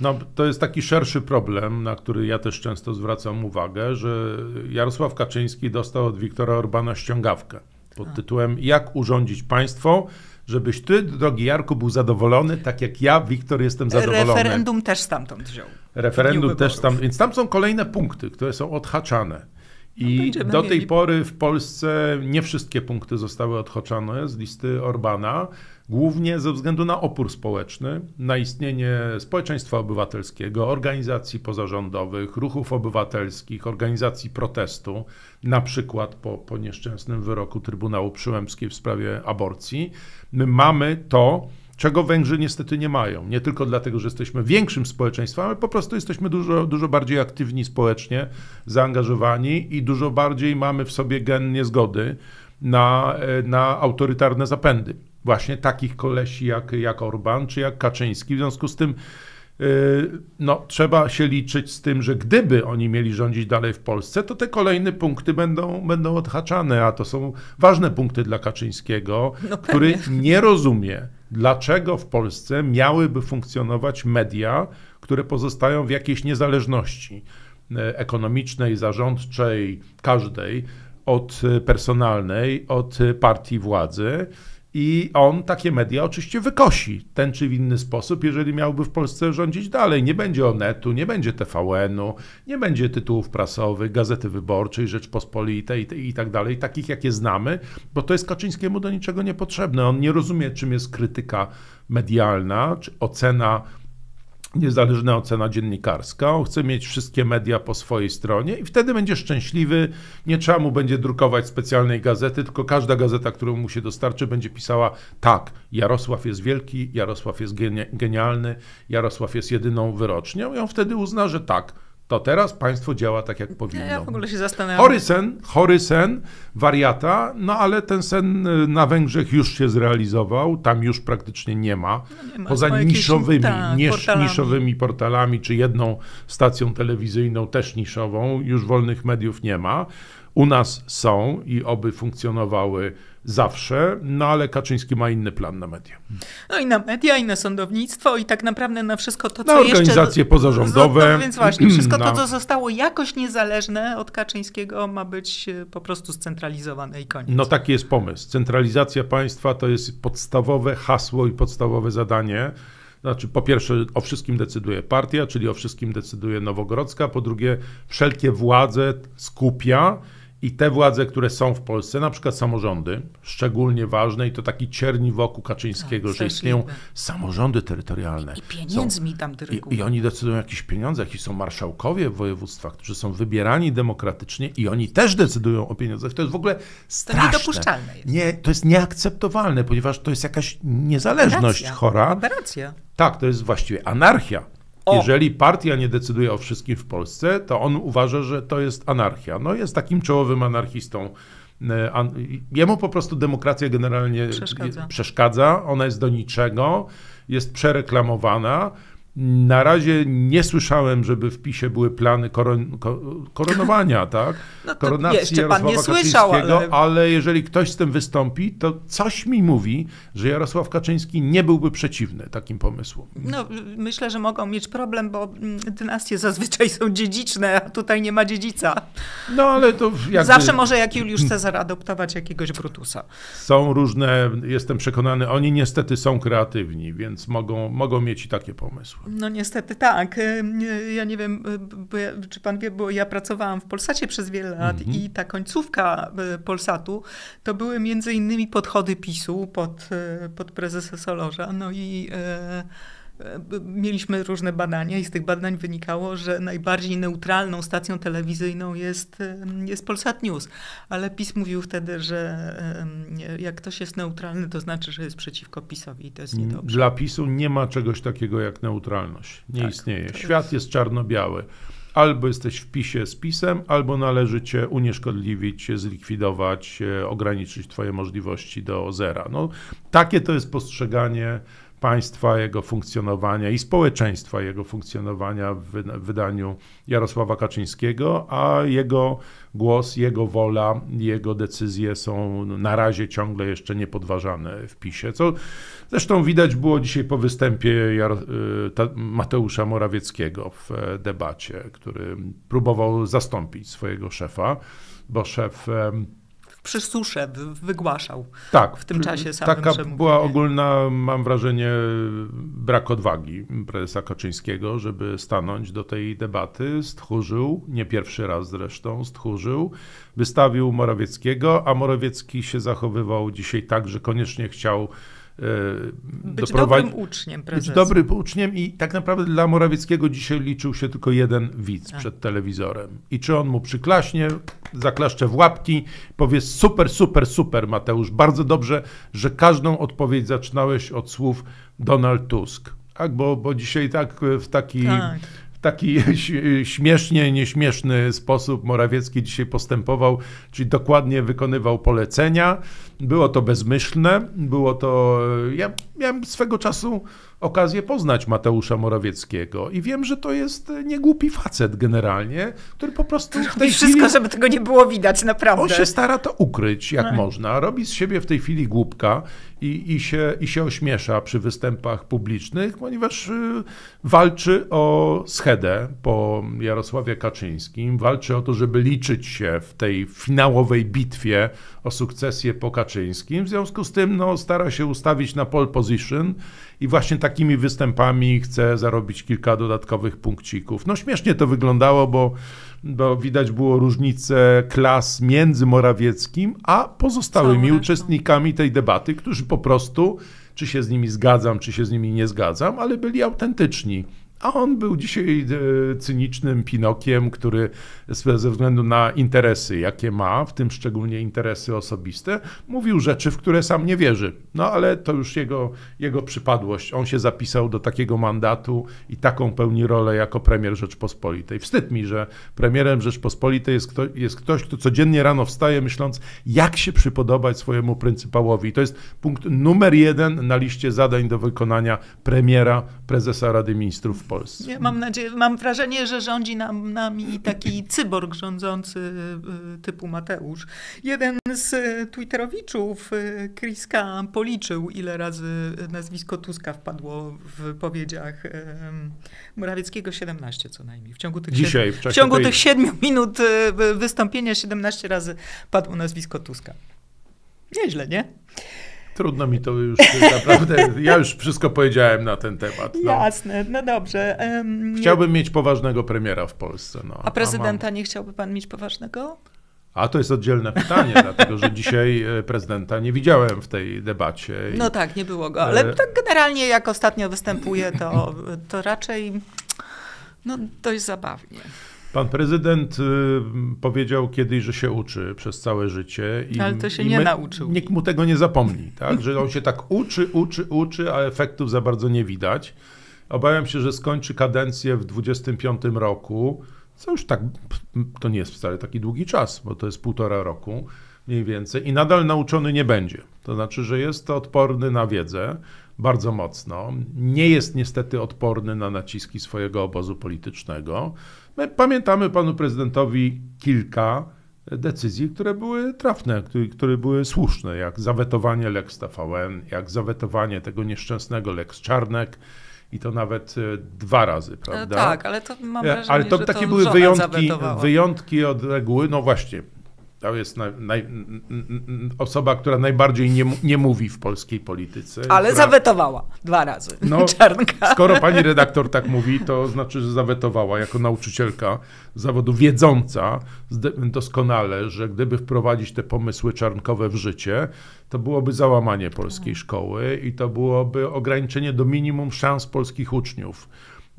No, to jest taki szerszy problem, na który ja też często zwracam uwagę, że Jarosław Kaczyński dostał od Wiktora Orbana ściągawkę pod tytułem Jak urządzić państwo, żebyś ty, drogi Jarku, był zadowolony, tak jak ja, Wiktor, jestem zadowolony. Referendum też stamtąd wziął. Referendum też tam, więc tam są kolejne punkty, które są odhaczane. I no, do tej mieli... pory w Polsce nie wszystkie punkty zostały odhoczone z listy Orbana, głównie ze względu na opór społeczny, na istnienie społeczeństwa obywatelskiego, organizacji pozarządowych, ruchów obywatelskich, organizacji protestu, na przykład po, po nieszczęsnym wyroku Trybunału Przyłębskiej w sprawie aborcji. My mamy to, czego Węgrzy niestety nie mają. Nie tylko dlatego, że jesteśmy większym społeczeństwem, ale po prostu jesteśmy dużo, dużo bardziej aktywni społecznie, zaangażowani i dużo bardziej mamy w sobie gen niezgody na, e, na autorytarne zapędy. Właśnie takich kolesi jak, jak Orban czy jak Kaczyński. W związku z tym Y, no, trzeba się liczyć z tym, że gdyby oni mieli rządzić dalej w Polsce, to te kolejne punkty będą, będą odhaczane, a to są ważne punkty dla Kaczyńskiego, no który nie rozumie, dlaczego w Polsce miałyby funkcjonować media, które pozostają w jakiejś niezależności y, ekonomicznej, zarządczej, każdej, od y, personalnej, od partii władzy i on takie media oczywiście wykosi ten czy w inny sposób, jeżeli miałby w Polsce rządzić dalej. Nie będzie Onetu, nie będzie TVN-u, nie będzie tytułów prasowych, Gazety Wyborczej, Rzeczpospolitej i tak dalej, takich jakie znamy, bo to jest Kaczyńskiemu do niczego niepotrzebne. On nie rozumie, czym jest krytyka medialna, czy ocena niezależna ocena dziennikarska. On chce mieć wszystkie media po swojej stronie i wtedy będzie szczęśliwy. Nie trzeba mu będzie drukować specjalnej gazety, tylko każda gazeta, którą mu się dostarczy, będzie pisała tak, Jarosław jest wielki, Jarosław jest genialny, Jarosław jest jedyną wyrocznią i on wtedy uzna, że tak, to teraz państwo działa tak, jak powinno. Ja w ogóle się zastanawiam. Chory sen, chory sen, wariata, no ale ten sen y, na Węgrzech już się zrealizował, tam już praktycznie nie ma. No nie ma Poza niszowymi, ta, portalami. niszowymi portalami, czy jedną stacją telewizyjną, też niszową, już wolnych mediów nie ma u nas są i oby funkcjonowały zawsze, no ale Kaczyński ma inny plan na media. No i na media, i na sądownictwo, i tak naprawdę na wszystko to, co na organizacje jeszcze... pozarządowe. No, więc właśnie, wszystko to, no. co zostało jakoś niezależne od Kaczyńskiego, ma być e, po prostu scentralizowane i koniec. No taki jest pomysł. Centralizacja państwa to jest podstawowe hasło i podstawowe zadanie. Znaczy, po pierwsze, o wszystkim decyduje partia, czyli o wszystkim decyduje Nowogrodzka, po drugie, wszelkie władze skupia i te władze, które są w Polsce, na przykład samorządy, szczególnie ważne i to taki cierni wokół Kaczyńskiego, tak, że istnieją samorządy terytorialne. I pieniędzmi są, tam dyrygują. I, I, oni decydują o jakichś pieniądzach i są marszałkowie w województwach, którzy są wybierani demokratycznie i oni też decydują o pieniądzach. To jest w ogóle straszne. To niedopuszczalne jest. Nie, to jest nieakceptowalne, ponieważ to jest jakaś niezależność Aberracja. chora. Aberracja. Tak, to jest właściwie anarchia. O. Jeżeli partia nie decyduje o wszystkim w Polsce, to on uważa, że to jest anarchia. No jest takim czołowym anarchistą. E, jemu po prostu demokracja generalnie przeszkadza. przeszkadza. Ona jest do niczego, jest przereklamowana. Na razie nie słyszałem, żeby w PiSie były plany koron, koronowania, tak? No Koronacji jeszcze pan nie słyszał, ale... ale jeżeli ktoś z tym wystąpi, to coś mi mówi, że Jarosław Kaczyński nie byłby przeciwny takim pomysłom. No, myślę, że mogą mieć problem, bo mm, dynastie zazwyczaj są dziedziczne, a tutaj nie ma dziedzica. No, ale to jakby... Zawsze może jak Juliusz Cezar adoptować jakiegoś Brutusa. Są różne, jestem przekonany, oni niestety są kreatywni, więc mogą, mogą mieć i takie pomysły. No niestety tak. Y, y, ja nie wiem, y, ja, czy pan wie, bo ja pracowałam w Polsacie przez wiele lat mm -hmm. i ta końcówka Polsatu to były między innymi podchody PiSu pod, pod prezesa Solorza. No i... E, mieliśmy różne badania i z tych badań wynikało, że najbardziej neutralną stacją telewizyjną jest, jest Polsat News. Ale PiS mówił wtedy, że jak ktoś jest neutralny, to znaczy, że jest przeciwko PiSowi i to jest mm, niedobrze. Dla PiSu nie ma czegoś takiego jak neutralność. Nie tak, istnieje. Jest... Świat jest czarno-biały. Albo jesteś w PiSie z PiSem, albo należy cię unieszkodliwić, zlikwidować, e, ograniczyć twoje możliwości do zera. No, takie to jest postrzeganie państwa, jego funkcjonowania i społeczeństwa, jego funkcjonowania w wydaniu Jarosława Kaczyńskiego, a jego głos, jego wola, jego decyzje są na razie ciągle jeszcze niepodważane w PiSie, co zresztą widać było dzisiaj po występie y, Mateusza Morawieckiego w e, debacie, który próbował zastąpić swojego szefa, bo szef przy susze wygłaszał tak, w tym czasie samym Taka przemówienie. była ogólna, mam wrażenie, brak odwagi prezesa Kaczyńskiego, żeby stanąć do tej debaty. Stchórzył, nie pierwszy raz zresztą, stchórzył, wystawił Morawieckiego, a Morawiecki się zachowywał dzisiaj tak, że koniecznie chciał być doprowadzi... dobrym uczniem prezesa. Być dobrym uczniem i tak naprawdę dla Morawieckiego dzisiaj liczył się tylko jeden widz tak. przed telewizorem. I czy on mu przyklaśnie, zaklaszcze w łapki, powie super, super, super Mateusz, bardzo dobrze, że każdą odpowiedź zaczynałeś od słów Donald Tusk. Tak, bo, bo dzisiaj tak e, w taki... Tak taki e, śmiesznie, nieśmieszny sposób Morawiecki dzisiaj postępował, czyli dokładnie wykonywał polecenia, było to bezmyślne, było to. E, ja miałem swego czasu okazję poznać Mateusza Morawieckiego i wiem, że to jest e, niegłupi facet generalnie, który po prostu w tej wszystko, chwili... żeby tego nie było widać, naprawdę. On się stara to ukryć jak no. można, robi z siebie w tej chwili głupka i, i, się, i się ośmiesza przy występach publicznych, ponieważ e, walczy o schedę po Jarosławie Kaczyńskim, walczy o to, żeby liczyć się w tej finałowej bitwie o sukcesję po Kaczyńskim. W związku z tym no, stara się ustawić na pole position i właśnie takimi występami chce zarobić kilka dodatkowych punkcików. No śmiesznie to wyglądało, bo, bo widać było różnicę klas między Morawieckim a pozostałymi uczestnikami tej debaty, którzy po prostu, czy się z nimi zgadzam, czy się z nimi nie zgadzam, ale byli autentyczni. A on był dzisiaj e, cynicznym Pinokiem, który ze względu na interesy, jakie ma, w tym szczególnie interesy osobiste, mówił rzeczy, w które sam nie wierzy. No ale to już jego, jego przypadłość. On się zapisał do takiego mandatu i taką pełni rolę jako premier Rzeczpospolitej. Wstyd mi, że premierem Rzeczpospolitej jest, kto, jest ktoś, kto codziennie rano wstaje myśląc, jak się przypodobać swojemu pryncypałowi. I to jest punkt numer jeden na liście zadań do wykonania premiera, prezesa Rady Ministrów Polsce. mam nadzieję, mam wrażenie, że rządzi nam, nami taki cyborg rządzący y, typu Mateusz. Jeden z y, twitterowiczów, Kriska, y, policzył, ile razy nazwisko Tuska wpadło w powiedziach Morawieckiego 17 co najmniej. W ciągu tych, Dzisiaj, w w ciągu tej... tych 7 minut wystąpienia 17 razy padło nazwisko Tuska. Nieźle, nie? Trudno mi to już naprawdę. Ja już wszystko powiedziałem na ten temat. No. Jasne, no dobrze. Um, Chciałbym mieć poważnego premiera w Polsce. No, a prezydenta a mam... nie chciałby pan mieć poważnego? A to jest oddzielne pytanie, dlatego że dzisiaj e, prezydenta nie widziałem w tej debacie. I... No tak, nie było go, ale tak generalnie jak ostatnio występuje, to, to raczej no, dość zabawnie. Pan prezydent y, powiedział kiedyś, że się uczy przez całe życie. I, Ale to się nie my, nauczył. Nikt mu tego nie zapomni, tak? że on się tak uczy, uczy, uczy, a efektów za bardzo nie widać. Obawiam się, że skończy kadencję w 2025 roku, co już tak, to nie jest wcale taki długi czas, bo to jest półtora roku mniej więcej, i nadal nauczony nie będzie. To znaczy, że jest to odporny na wiedzę bardzo mocno, nie jest niestety odporny na naciski swojego obozu politycznego. My pamiętamy panu prezydentowi kilka e, decyzji, które były trafne, które, które były słuszne, jak zawetowanie Lex TVN, jak zawetowanie tego nieszczęsnego Lex Czarnek, i to nawet e, dwa razy, e, prawda? Tak, ale to mam wrażenie, Ale to takie były wyjątki, wyjątki od reguły. No właśnie, to jest naj, naj, osoba, która najbardziej nie, nie, mówi w polskiej polityce. Ale która... zawetowała dwa razy. No, Czarnka. Skoro pani redaktor tak mówi, to znaczy, że zawetowała jako nauczycielka zawodu wiedząca doskonale, że gdyby wprowadzić te pomysły czarnkowe w życie, to byłoby załamanie polskiej tak. szkoły i to byłoby ograniczenie do minimum szans polskich uczniów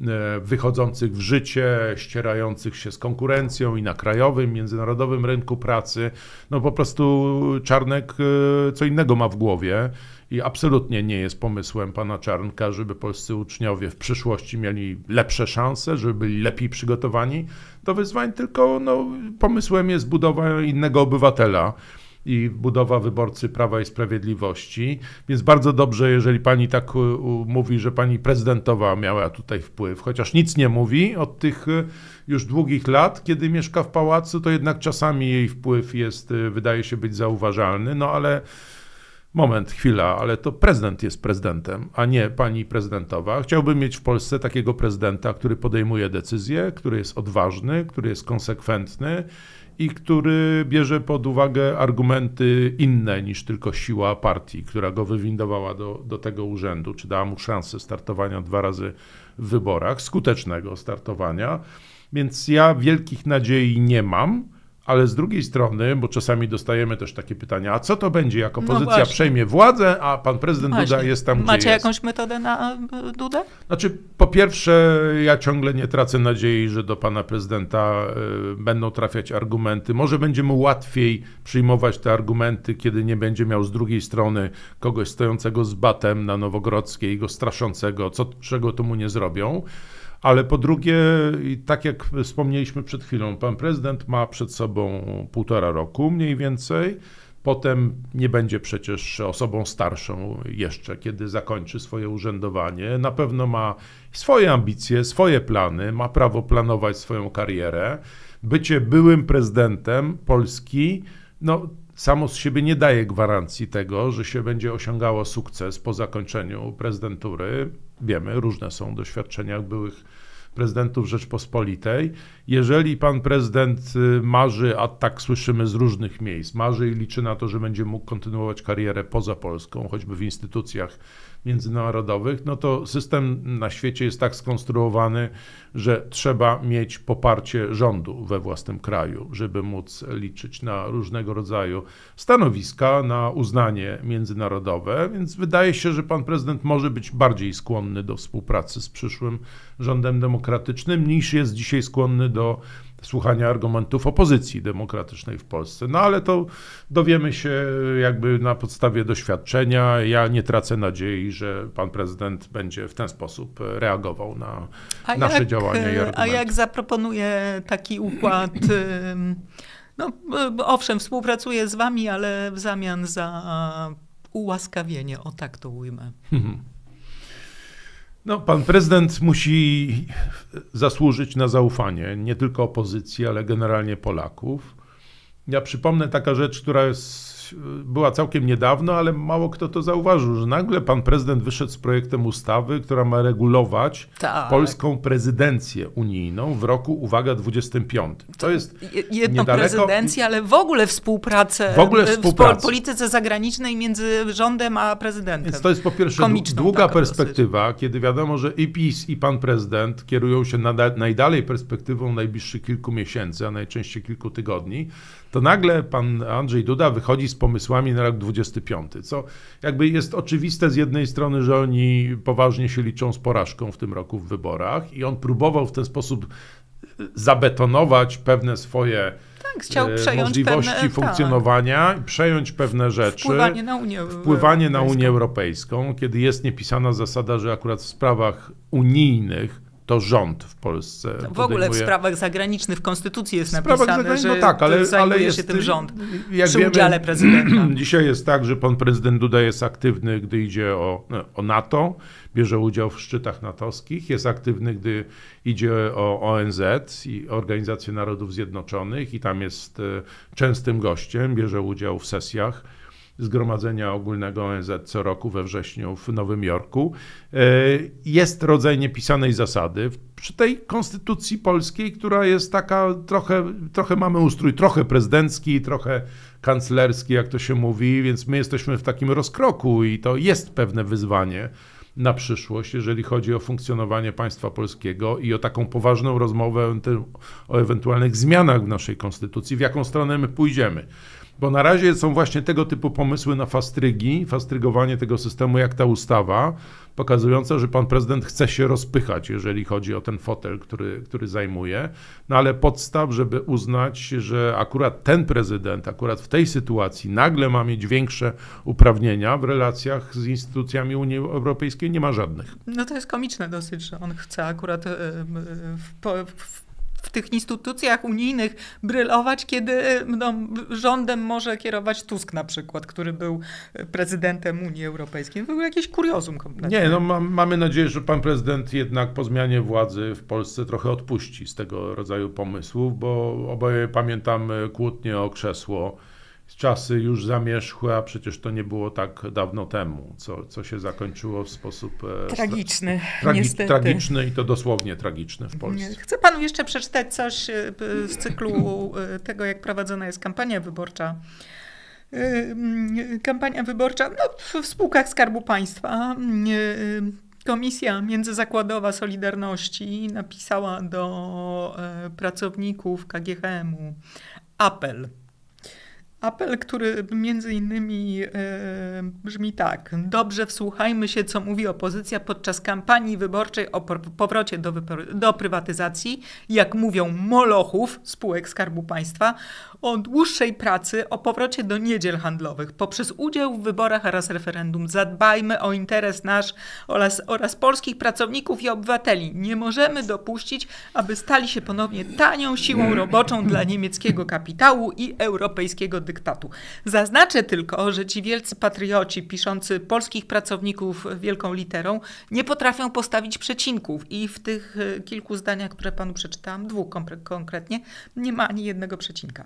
E, wychodzących w życie, ścierających się z konkurencją i na krajowym, międzynarodowym rynku pracy. No po prostu Czarnek e, co innego ma w głowie i absolutnie nie jest pomysłem pana Czarnka, żeby polscy uczniowie w przyszłości mieli lepsze szanse, żeby byli lepiej przygotowani do wyzwań, tylko no, pomysłem jest budowa innego obywatela i budowa wyborcy Prawa i Sprawiedliwości. Więc bardzo dobrze, jeżeli pani tak y, mówi, że pani prezydentowa miała tutaj wpływ, chociaż nic nie mówi od tych y, już długich lat, kiedy mieszka w pałacu, to jednak czasami jej wpływ jest, y, wydaje się być zauważalny, no ale Moment, chwila, ale to prezydent jest prezydentem, a nie pani prezydentowa. Chciałbym mieć w Polsce takiego prezydenta, który podejmuje decyzje, który jest odważny, który jest konsekwentny i który bierze pod uwagę argumenty inne niż tylko siła partii, która go wywindowała do, do tego urzędu, czy dała mu szansę startowania dwa razy w wyborach, skutecznego startowania. Więc ja wielkich nadziei nie mam. Ale z drugiej strony, bo czasami dostajemy też takie pytania, a co to będzie, jak no opozycja no przejmie władzę, a pan prezydent właśnie. Duda jest tam, Macie gdzie Macie jakąś metodę na e, Dudę? Znaczy, pierwsze, ja ciągle nie tracę nadziei, że do pana prezydenta e, będą trafiać argumenty. Może będzie mu łatwiej przyjmować te argumenty, kiedy nie będzie miał z drugiej strony kogoś stojącego z batem na Nowogrodzkiej, go straszącego, co, czego to mu nie zrobią. Ale po drugie, tak jak wspomnieliśmy przed chwilą, pan prezydent ma przed sobą półtora roku mniej więcej Potem nie będzie przecież osobą starszą jeszcze, kiedy zakończy swoje urzędowanie. Na pewno ma swoje ambicje, swoje plany, ma prawo planować swoją karierę. Bycie byłym prezydentem Polski, no, samo z siebie nie daje gwarancji tego, że się będzie osiągało sukces po zakończeniu prezydentury. Wiemy, różne są doświadczenia byłych prezydentów Rzeczpospolitej. Jeżeli pan prezydent y, marzy, a tak słyszymy z różnych miejsc, marzy i liczy na to, że będzie mógł kontynuować karierę poza Polską, choćby w instytucjach międzynarodowych, no to system na świecie jest tak skonstruowany, że trzeba mieć poparcie rządu we własnym kraju, żeby móc liczyć na różnego rodzaju stanowiska, na uznanie międzynarodowe, więc wydaje się, że pan prezydent może być bardziej skłonny do współpracy z przyszłym rządem demokratycznym niż jest dzisiaj skłonny do słuchania argumentów opozycji demokratycznej w Polsce. No ale to dowiemy się jakby na podstawie doświadczenia. Ja nie tracę nadziei, że pan prezydent będzie w ten sposób reagował na a nasze jak, działania i argumenty. A jak zaproponuje taki układ... No, e, owszem, współpracuję z wami, ale w zamian za e, ułaskawienie, o tak to ujmę. No, pan prezydent musi zasłużyć na zaufanie nie tylko opozycji, ale generalnie Polaków. Ja przypomnę taka rzecz, która jest Y, była całkiem niedawno, ale mało kto to zauważył, że nagle pan prezydent wyszedł z projektem ustawy, która ma regulować tak. polską prezydencję unijną w roku, uwaga, 25. To, to jest Jedno niedaleko... prezydencja, ale w ogóle współpracę w ogóle współpracę. w polityce zagranicznej między rządem a prezydentem. Więc to jest po pierwsze Komiczną, długa tak, perspektywa, dosyć. kiedy wiadomo, że i PiS i pan prezydent kierują się najdalej perspektywą najbliższych kilku miesięcy, a najczęściej kilku tygodni, to nagle pan Andrzej Duda wychodzi z pomysłami na rok 25, co jakby jest oczywiste z jednej strony, że oni poważnie się liczą z porażką w tym roku w wyborach i on próbował w ten sposób e, zabetonować pewne swoje tak, e, możliwości pewne, e, funkcjonowania, tak. przejąć pewne rzeczy. Wpływanie na Unię Europejską. Wpływanie na Unię Europejską, kiedy jest niepisana zasada, że akurat w sprawach unijnych to rząd w Polsce. No, w podejmuje... ogóle w sprawach zagranicznych w Konstytucji jest sprawach napisane, że no tak, ale, ale jest, się tym rząd jak przy wiemy, udziale prezydenta. Dzisiaj jest tak, że pan prezydent Duda jest aktywny, gdy idzie o, o NATO, bierze udział w szczytach natowskich, jest aktywny, gdy idzie o ONZ i Organizację Narodów Zjednoczonych i tam jest e, częstym gościem, bierze udział w sesjach Zgromadzenia Ogólnego ONZ co roku we wrześniu w Nowym Jorku. E, jest rodzaj niepisanej zasady przy tej konstytucji polskiej, która jest taka trochę, trochę mamy ustrój trochę prezydencki, trochę kanclerski, jak to się mówi, więc my jesteśmy w takim rozkroku i to jest pewne wyzwanie na przyszłość, jeżeli chodzi o funkcjonowanie państwa polskiego i o taką poważną rozmowę o ewentualnych zmianach w naszej konstytucji, w jaką stronę my pójdziemy. Bo na razie są właśnie tego typu pomysły na fastrygi, fastrygowanie tego systemu, jak ta ustawa, pokazująca, że pan prezydent chce się rozpychać, jeżeli chodzi o ten fotel, który, który zajmuje. No ale podstaw, żeby uznać, że akurat ten prezydent, akurat w tej sytuacji nagle ma mieć większe uprawnienia w relacjach z instytucjami Unii Europejskiej, nie ma żadnych. No to jest komiczne dosyć, że on chce akurat w, w, w w tych instytucjach unijnych brylować, kiedy y, no, rządem może kierować Tusk na przykład, który był y, prezydentem Unii Europejskiej. To był jakieś kuriozum kompletnie. Nie, no mamy nadzieję, że pan prezydent jednak po zmianie władzy w Polsce trochę odpuści z tego rodzaju pomysłów, bo oboje pamiętamy kłótnie o krzesło czasy już zamierzchłe, a przecież to nie było tak dawno temu, co, co się zakończyło w sposób e, tragiczny, tragi niestety. tragiczny i to dosłownie tragiczny w Polsce. Chcę panu jeszcze przeczytać coś e, z cyklu e, tego, jak prowadzona jest kampania wyborcza kampania wyborcza no, w spółkach Skarbu Państwa. Komisja Międzyzakładowa Solidarności napisała do pracowników KGHM-u apel Apel, który między innymi yy, brzmi tak. Dobrze wsłuchajmy się, co mówi opozycja podczas kampanii wyborczej o powrocie do, do prywatyzacji, jak mówią molochów spółek Skarbu Państwa, o dłuższej pracy, o powrocie do niedziel handlowych. Poprzez udział w wyborach oraz referendum zadbajmy o interes nasz oraz, oraz polskich pracowników i obywateli. Nie możemy dopuścić, aby stali się ponownie tanią siłą roboczą dla niemieckiego kapitału i europejskiego dyktatu. Zaznaczę tylko, że ci wielcy patrioci piszący polskich pracowników wielką literą nie potrafią postawić przecinków i w tych y, kilku zdaniach, które panu przeczytałam, dwóch konkretnie, nie ma ani jednego przecinka.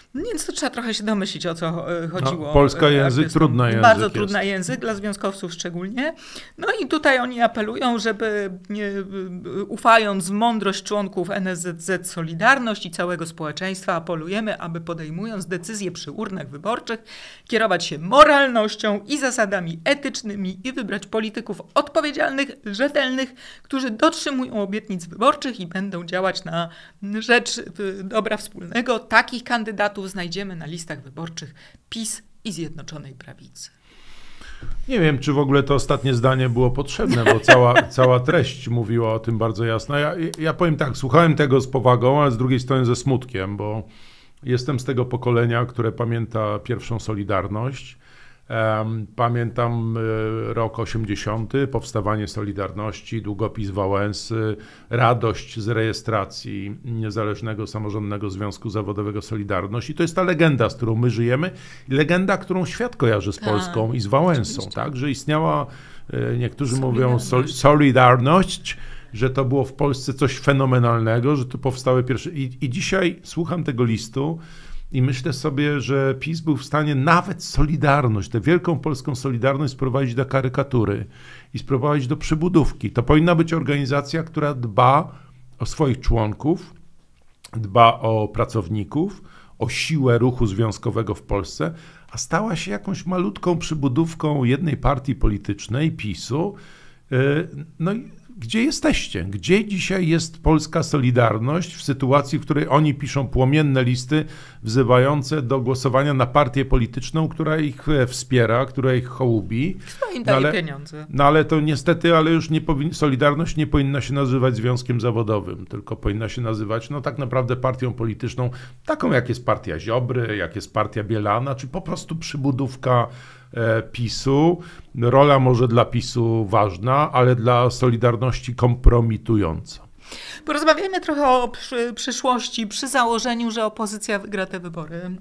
Więc no to trzeba trochę się domyślić, o co e, chodziło. No, polska e, język, trudna język. Bardzo jest. trudna język, dla związkowców szczególnie. No i tutaj oni apelują, żeby nie, e, ufając w mądrość członków NSZZ Solidarność i całego społeczeństwa, apelujemy, aby podejmując decyzje przy urnach wyborczych, kierować się moralnością i zasadami etycznymi i wybrać polityków odpowiedzialnych, rzetelnych, którzy dotrzymują obietnic wyborczych i będą działać na rzecz dobra wspólnego. Takich kandydatów znajdziemy na listach wyborczych PiS i Zjednoczonej Prawicy. Nie wiem, czy w ogóle to ostatnie zdanie było potrzebne, bo cała, cała treść mówiła o tym bardzo jasno. Ja, ja powiem tak, słuchałem tego z powagą, a z drugiej strony ze smutkiem, bo jestem z tego pokolenia, które pamięta pierwszą Solidarność. Pamiętam e, rok 80., powstawanie Solidarności, długopis Wałęsy, radość z rejestracji Niezależnego Samorządnego Związku Zawodowego Solidarność. I to jest ta legenda, z którą my żyjemy, legenda, którą świat kojarzy z tak, Polską i z Wałęsą, tak? Że istniała, e, niektórzy mówią, Solidarność że to było w Polsce coś fenomenalnego, że tu powstały pierwsze. I, i dzisiaj słucham tego listu i myślę sobie, że PiS był w stanie nawet Solidarność, tę wielką polską Solidarność sprowadzić do karykatury i sprowadzić do przybudówki. To powinna być organizacja, która dba o swoich członków, dba o pracowników, o siłę ruchu związkowego w Polsce, a stała się jakąś malutką przybudówką jednej partii politycznej, PiSu. Y, no i gdzie jesteście? Gdzie dzisiaj jest polska solidarność w sytuacji, w której oni piszą płomienne listy wzywające do głosowania na partię polityczną, która ich e, wspiera, która ich hołubi? no ale, pieniądze? No ale to niestety, ale już nie powinna Solidarność nie powinna się nazywać związkiem zawodowym, tylko powinna się nazywać no tak naprawdę partią polityczną, taką jak jest partia Ziobry, jak jest partia Bielana, czy po prostu przybudówka E, PiSu. Rola może dla PiSu ważna, ale dla Solidarności kompromitująca. Porozmawiajmy trochę o przy, przyszłości, przy założeniu, że opozycja wygra te wybory. E,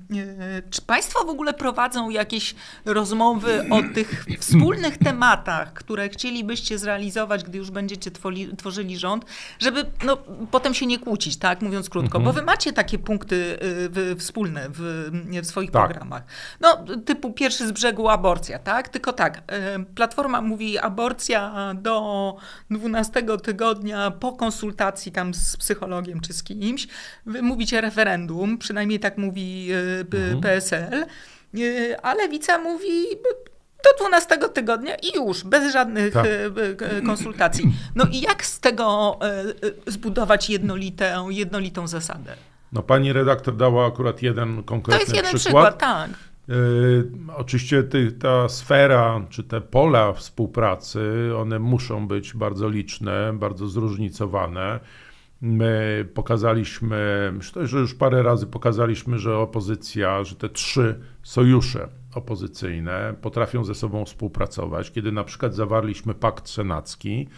czy Państwo w ogóle prowadzą jakieś rozmowy o tych wspólnych tematach, które chcielibyście zrealizować, gdy już będziecie tworzyli rząd, żeby no, potem się nie kłócić, tak, mówiąc krótko, mhm. bo Wy macie takie punkty y, w, wspólne w, w swoich tak. programach. No, typu pierwszy z brzegu aborcja, tak? Tylko tak, y, Platforma mówi aborcja do 12 tygodnia po konsultacji konsultacji tam z psychologiem czy z kimś, mówicie referendum, przynajmniej tak mówi y, PSL, mhm. y, a lewica mówi do 12 tygodnia i już, bez żadnych tak. Y, konsultacji. No i jak z tego zbudować jednolitą, jednolitą zasadę? No pani redaktor dała akurat jeden konkretny przykład. To jest jeden przykład, przykład tak. Yy, oczywiście ty, ta sfera, czy te pola współpracy, one muszą być bardzo liczne, bardzo zróżnicowane. My pokazaliśmy, myślę, że już parę razy pokazaliśmy, że opozycja, że te trzy sojusze opozycyjne potrafią ze sobą współpracować. Kiedy na przykład zawarliśmy pakt senacki,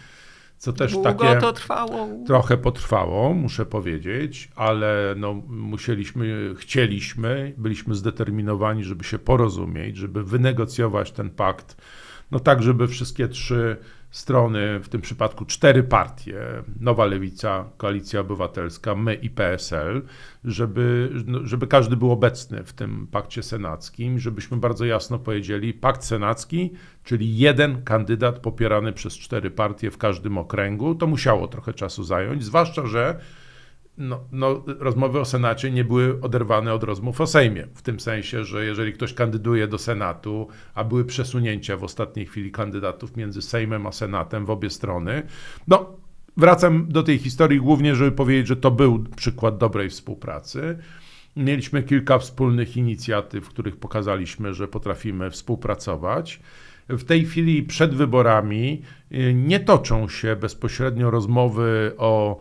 co też Długo takie to trwało. Trochę potrwało, muszę powiedzieć, ale no, musieliśmy, chcieliśmy, byliśmy zdeterminowani, żeby się porozumieć, żeby wynegocjować ten pakt, no tak, żeby wszystkie trzy strony, w tym przypadku cztery partie, Nowa Lewica, Koalicja Obywatelska, my i PSL, żeby, no, żeby każdy był obecny w tym pakcie senackim, żebyśmy bardzo jasno powiedzieli, pakt senacki, czyli jeden kandydat popierany przez cztery partie w każdym okręgu, to musiało trochę czasu zająć, zwłaszcza, że no, no, rozmowy o Senacie nie były oderwane od rozmów o Sejmie. W tym sensie, że jeżeli ktoś kandyduje do Senatu, a były przesunięcia w ostatniej chwili kandydatów między Sejmem a Senatem w obie strony, no wracam do tej historii głównie, żeby powiedzieć, że to był przykład dobrej współpracy. Mieliśmy kilka wspólnych inicjatyw, w których pokazaliśmy, że potrafimy współpracować w tej chwili przed wyborami y, nie toczą się bezpośrednio rozmowy o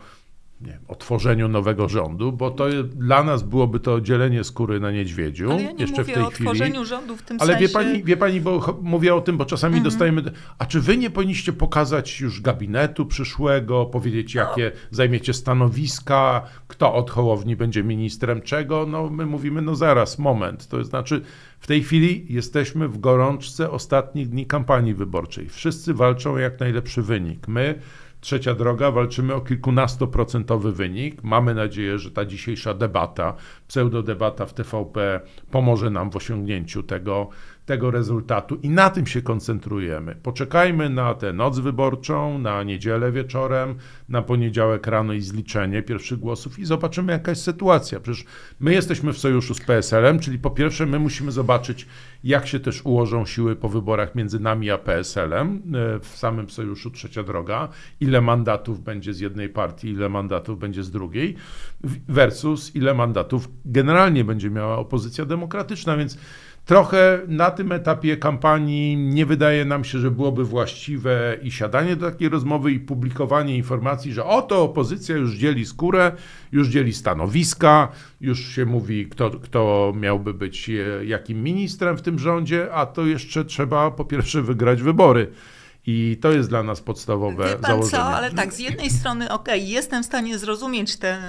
nie, o tworzeniu nowego rządu, bo to dla nas byłoby to dzielenie skóry na niedźwiedziu ale ja nie jeszcze mówię w tej o chwili. tworzeniu rządu w tym ale sensie. Ale wie pani, wie pani, bo mówię o tym, bo czasami mhm. dostajemy. A czy wy nie powinniście pokazać już gabinetu przyszłego, powiedzieć, jakie no. zajmiecie stanowiska, kto od hołowni będzie ministrem czego? No my mówimy, no zaraz, moment. To znaczy, w tej chwili jesteśmy w gorączce ostatnich dni kampanii wyborczej. Wszyscy walczą jak najlepszy wynik. My Trzecia droga, walczymy o kilkunastoprocentowy wynik. Mamy nadzieję, że ta dzisiejsza debata, pseudodebata w TVP pomoże nam w osiągnięciu tego, tego rezultatu i na tym się koncentrujemy. Poczekajmy na tę noc wyborczą, na niedzielę wieczorem, na poniedziałek rano i zliczenie pierwszych głosów i zobaczymy jaka jest sytuacja. Przecież my jesteśmy w sojuszu z PSL-em, czyli po pierwsze my musimy zobaczyć jak się też ułożą siły po wyborach między nami a PSL-em e, w samym sojuszu Trzecia Droga, ile mandatów będzie z jednej partii, ile mandatów będzie z drugiej versus ile mandatów generalnie będzie miała opozycja demokratyczna, więc Trochę na tym etapie kampanii nie wydaje nam się, że byłoby właściwe i siadanie do takiej rozmowy i publikowanie informacji, że oto opozycja już dzieli skórę, już dzieli stanowiska, już się mówi, kto, kto miałby być e, jakim ministrem w tym rządzie, a to jeszcze trzeba po pierwsze wygrać wybory. I to jest dla nas podstawowe Wie pan założenie. Co, ale tak, z jednej strony, okej, okay, jestem w stanie zrozumieć tę,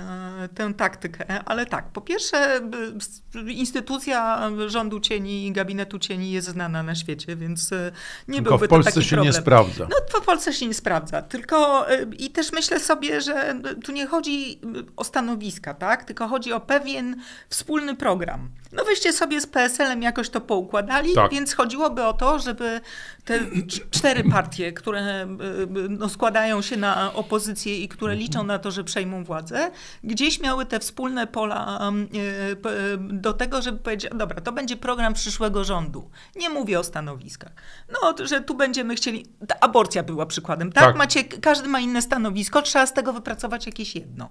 tę taktykę, ale tak, po pierwsze, instytucja rządu cieni i gabinetu cieni jest znana na świecie, więc e, nie tylko byłby to taki problem. w Polsce się nie sprawdza. No, w Polsce się nie sprawdza, tylko e, i też myślę sobie, że e, tu nie chodzi o stanowiska, tak, tylko chodzi o pewien wspólny program. No wyście sobie z PSL-em jakoś to poukładali, tak. więc chodziłoby o to, żeby te cztery partie, które e, e, no, składają się na opozycję i które liczą na to, że przejmą władzę, gdzieś miały te wspólne pola mm, e, do tego, żeby powiedzieć, dobra, to będzie program przyszłego rządu. Nie mówię o stanowiskach. No, że tu będziemy chcieli... Ta aborcja była przykładem, tak? tak. Macie, każdy ma inne stanowisko, trzeba z tego wypracować jakieś jedno.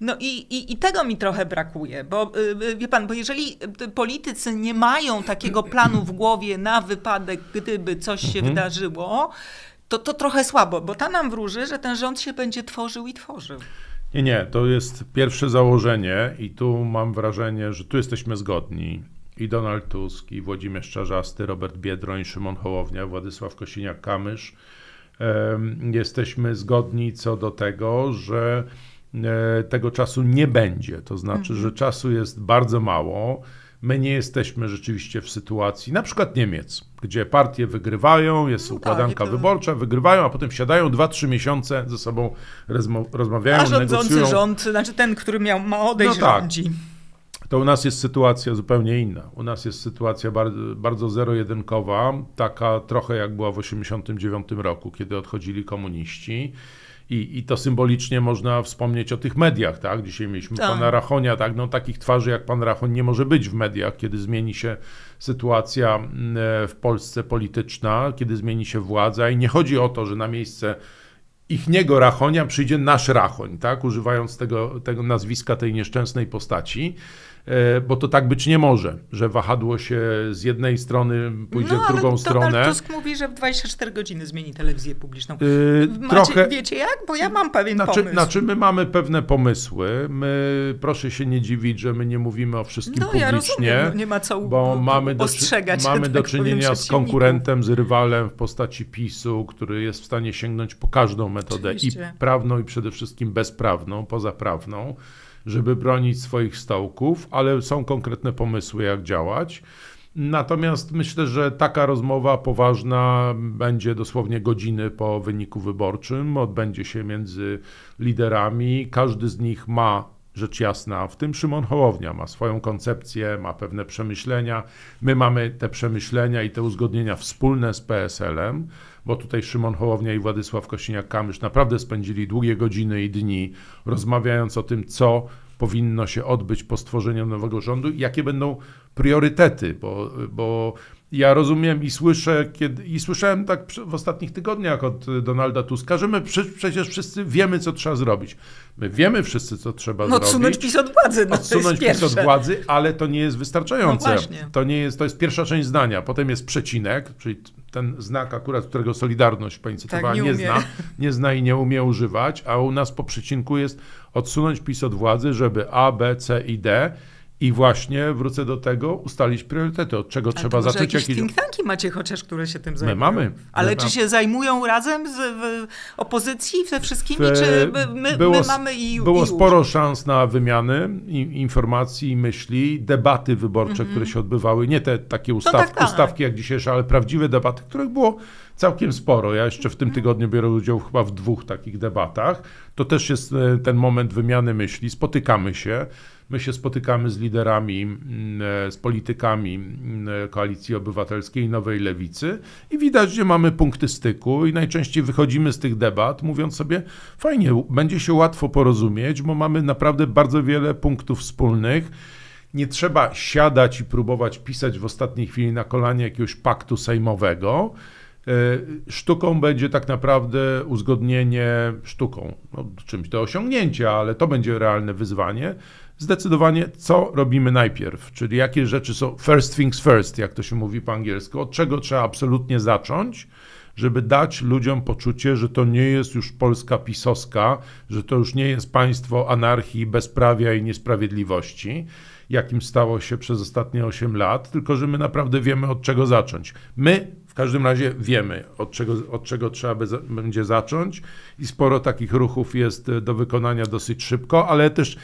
No i, i, i tego mi trochę brakuje, bo wie pan, bo jeżeli politycy nie mają takiego planu w głowie na wypadek, gdyby coś się mhm. wydarzyło, to, to trochę słabo, bo ta nam wróży, że ten rząd się będzie tworzył i tworzył. Nie, nie, to jest pierwsze założenie i tu mam wrażenie, że tu jesteśmy zgodni. I Donald Tusk, i Włodzimierz Czarzasty, Robert Biedroń, Szymon Hołownia, Władysław Kosiniak-Kamysz. Jesteśmy zgodni co do tego, że e, tego czasu nie będzie. To znaczy, mhm. że czasu jest bardzo mało. My nie jesteśmy rzeczywiście w sytuacji, na przykład Niemiec, gdzie partie wygrywają, jest no tak, układanka tak, wyborcza, wygrywają, a potem siadają 2-3 miesiące ze sobą rozmawiają, a rządzący negocjują. rząd, znaczy ten, który miał, ma odejść, no tak. rządzi. To u nas jest sytuacja zupełnie inna. U nas jest sytuacja bardzo, bardzo zero-jedynkowa, taka trochę jak była w 1989 roku, kiedy odchodzili komuniści. I, I to symbolicznie można wspomnieć o tych mediach, tak? Dzisiaj mieliśmy tak. pana Rachonia, tak? No takich twarzy jak pan Rachon nie może być w mediach, kiedy zmieni się sytuacja e, w Polsce polityczna, kiedy zmieni się władza i nie chodzi o to, że na miejsce ich niego Rachonia przyjdzie nasz Rachoń, tak? Używając tego, tego nazwiska tej nieszczęsnej postaci. E, bo to tak być nie może, że wahadło się z jednej strony pójdzie no, w drugą ale stronę. Donald Tusk mówi, że w 24 godziny zmieni telewizję publiczną. Y, Macie, trochę... Wiecie jak? Bo ja mam pewien znaczy, pomysł. Znaczy my mamy pewne pomysły. My, proszę się nie dziwić, że my nie mówimy o wszystkim no, publicznie. Ja rozumiem, no, nie ma co bo mamy do, Mamy tak do czynienia z konkurentem, z rywalem w postaci PiSu, który jest w stanie sięgnąć po każdą metodę Oczywiście. i prawną i przede wszystkim bezprawną, pozaprawną żeby bronić swoich stołków, ale są konkretne pomysły, jak działać. Natomiast myślę, że taka rozmowa poważna będzie dosłownie godziny po wyniku wyborczym. Odbędzie się między liderami. Każdy z nich ma rzecz jasna, w tym Szymon Hołownia ma swoją koncepcję, ma pewne przemyślenia. My mamy te przemyślenia i te uzgodnienia wspólne z PSL-em, bo tutaj Szymon Hołownia i Władysław Kosiniak-Kamysz naprawdę spędzili długie godziny i dni rozmawiając o tym, co powinno się odbyć po stworzeniu nowego rządu, i jakie będą priorytety, bo, bo ja rozumiem i słyszę, kiedy, i słyszałem tak w ostatnich tygodniach od y, Donalda Tuska, że my przecież wszyscy wiemy, co trzeba zrobić. My wiemy wszyscy, co trzeba no, zrobić. Odsunąć PiS od władzy. No, odsunąć PiS od władzy, ale to nie jest wystarczające. No to, nie jest, to jest pierwsza część zdania. Potem jest przecinek, czyli ten znak akurat, którego Solidarność pani cytowała, tak, nie, nie zna, nie zna i nie umie używać, a u nas po przecinku jest odsunąć PiS od władzy, żeby A, B, C i D i właśnie wrócę do tego, ustalić priorytety, od czego trzeba zacząć. Jakieś jakiś... think tanki macie chociaż, które się tym zajmują. My mamy. Ale my czy się zajmują razem z opozycji, ze wszystkimi, w... czy my, było, my mamy i Było i sporo szans na wymiany informacji, myśli, debaty wyborcze, mm -hmm. które się odbywały. Nie te takie no tak, ustaw... tak, tak. ustawki jak dzisiejsze, ale prawdziwe debaty, których było całkiem sporo. Ja jeszcze w tym mhm. tygodniu biorę udział chyba w dwóch takich debatach. To też jest e, ten moment wymiany myśli. Spotykamy się My się spotykamy z liderami, mm, e, z politykami mm, e, Koalicji Obywatelskiej Nowej Lewicy i widać, gdzie mamy punkty styku i najczęściej wychodzimy z tych debat, mówiąc sobie, fajnie, będzie się łatwo porozumieć, bo mamy naprawdę bardzo wiele punktów wspólnych nie trzeba siadać i próbować pisać w ostatniej chwili na kolanie jakiegoś paktu sejmowego. E, sztuką będzie tak naprawdę uzgodnienie sztuką, no, czymś do osiągnięcia, ale to będzie realne wyzwanie zdecydowanie, co robimy najpierw, czyli jakie rzeczy są first things first, jak to się mówi po angielsku, od czego trzeba absolutnie zacząć, żeby dać ludziom poczucie, że to nie jest już Polska pisowska, że to już nie jest państwo anarchii, bezprawia i niesprawiedliwości, jakim stało się przez ostatnie 8 lat, tylko że my naprawdę wiemy, od czego zacząć. My w każdym razie wiemy, od czego, od czego trzeba będzie zacząć, i sporo takich ruchów jest do wykonania dosyć szybko, ale też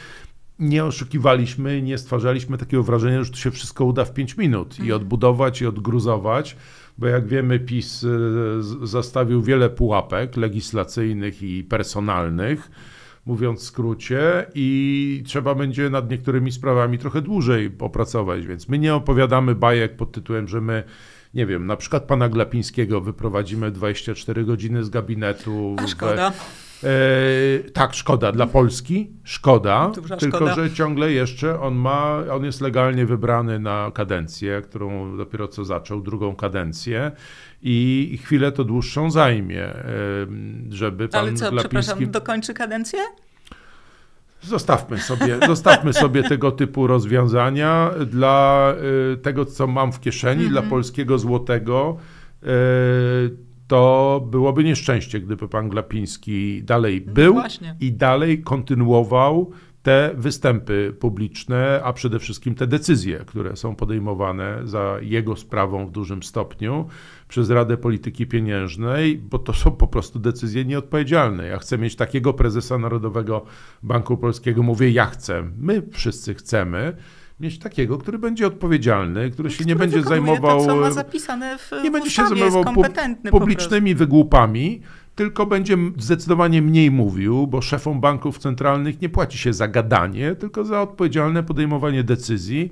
nie oszukiwaliśmy, nie stwarzaliśmy takiego wrażenia, że to się wszystko uda w 5 minut i mhm. odbudować i odgruzować, bo jak wiemy, PiS e, zastawił wiele pułapek legislacyjnych i personalnych, mówiąc w skrócie, i trzeba będzie nad niektórymi sprawami trochę dłużej popracować, więc my nie opowiadamy bajek pod tytułem, że my nie wiem, na przykład pana Glapińskiego wyprowadzimy 24 godziny z gabinetu. A szkoda. E, tak, szkoda dla Polski, szkoda, Duża no tylko szkoda. że ciągle jeszcze on ma, on jest legalnie wybrany na kadencję, którą dopiero co zaczął, drugą kadencję i chwilę to dłuższą zajmie, żeby pan Ale co, Glapiński... przepraszam, dokończy kadencję? Zostawmy sobie, zostawmy sobie tego typu rozwiązania dla e, tego, co mam w kieszeni, mm -hmm. dla mhm. polskiego złotego. E, to byłoby nieszczęście, gdyby pan Glapiński dalej no był no i dalej kontynuował te występy publiczne, a przede wszystkim te decyzje, które są podejmowane za jego sprawą w dużym stopniu przez Radę Polityki Pieniężnej, bo to są po prostu decyzje nieodpowiedzialne. Ja chcę mieć takiego prezesa Narodowego Banku Polskiego, mówię ja chcę, my wszyscy chcemy, mieć takiego, który będzie odpowiedzialny, który no, się nie będzie tak, zajmował. To, ma zapisane w, nie będzie się zajmował publicznymi po wygłupami, tylko będzie zdecydowanie mniej mówił, bo szefom banków centralnych nie płaci się za gadanie, tylko za odpowiedzialne podejmowanie decyzji.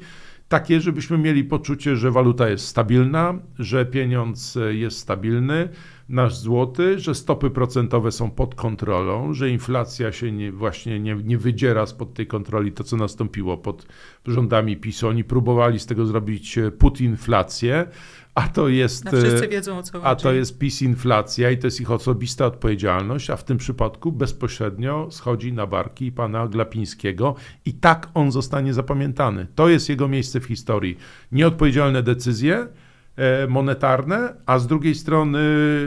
Takie, żebyśmy mieli poczucie, że waluta jest stabilna, że pieniądz e, jest stabilny, nasz złoty, że stopy procentowe są pod kontrolą, że inflacja się nie, właśnie nie, nie wydziera spod tej kontroli, to co nastąpiło pod rządami PiS, Oni próbowali z tego zrobić e, putinflację, a to jest. No wszyscy e, wiedzą o co chodzi. A to jest PiS inflacja i to jest ich osobista odpowiedzialność, a w tym przypadku bezpośrednio schodzi na barki pana Glapińskiego i tak on zostanie zapamiętany. To jest jego miejsce w historii. Nieodpowiedzialne decyzje E, monetarne, a z drugiej strony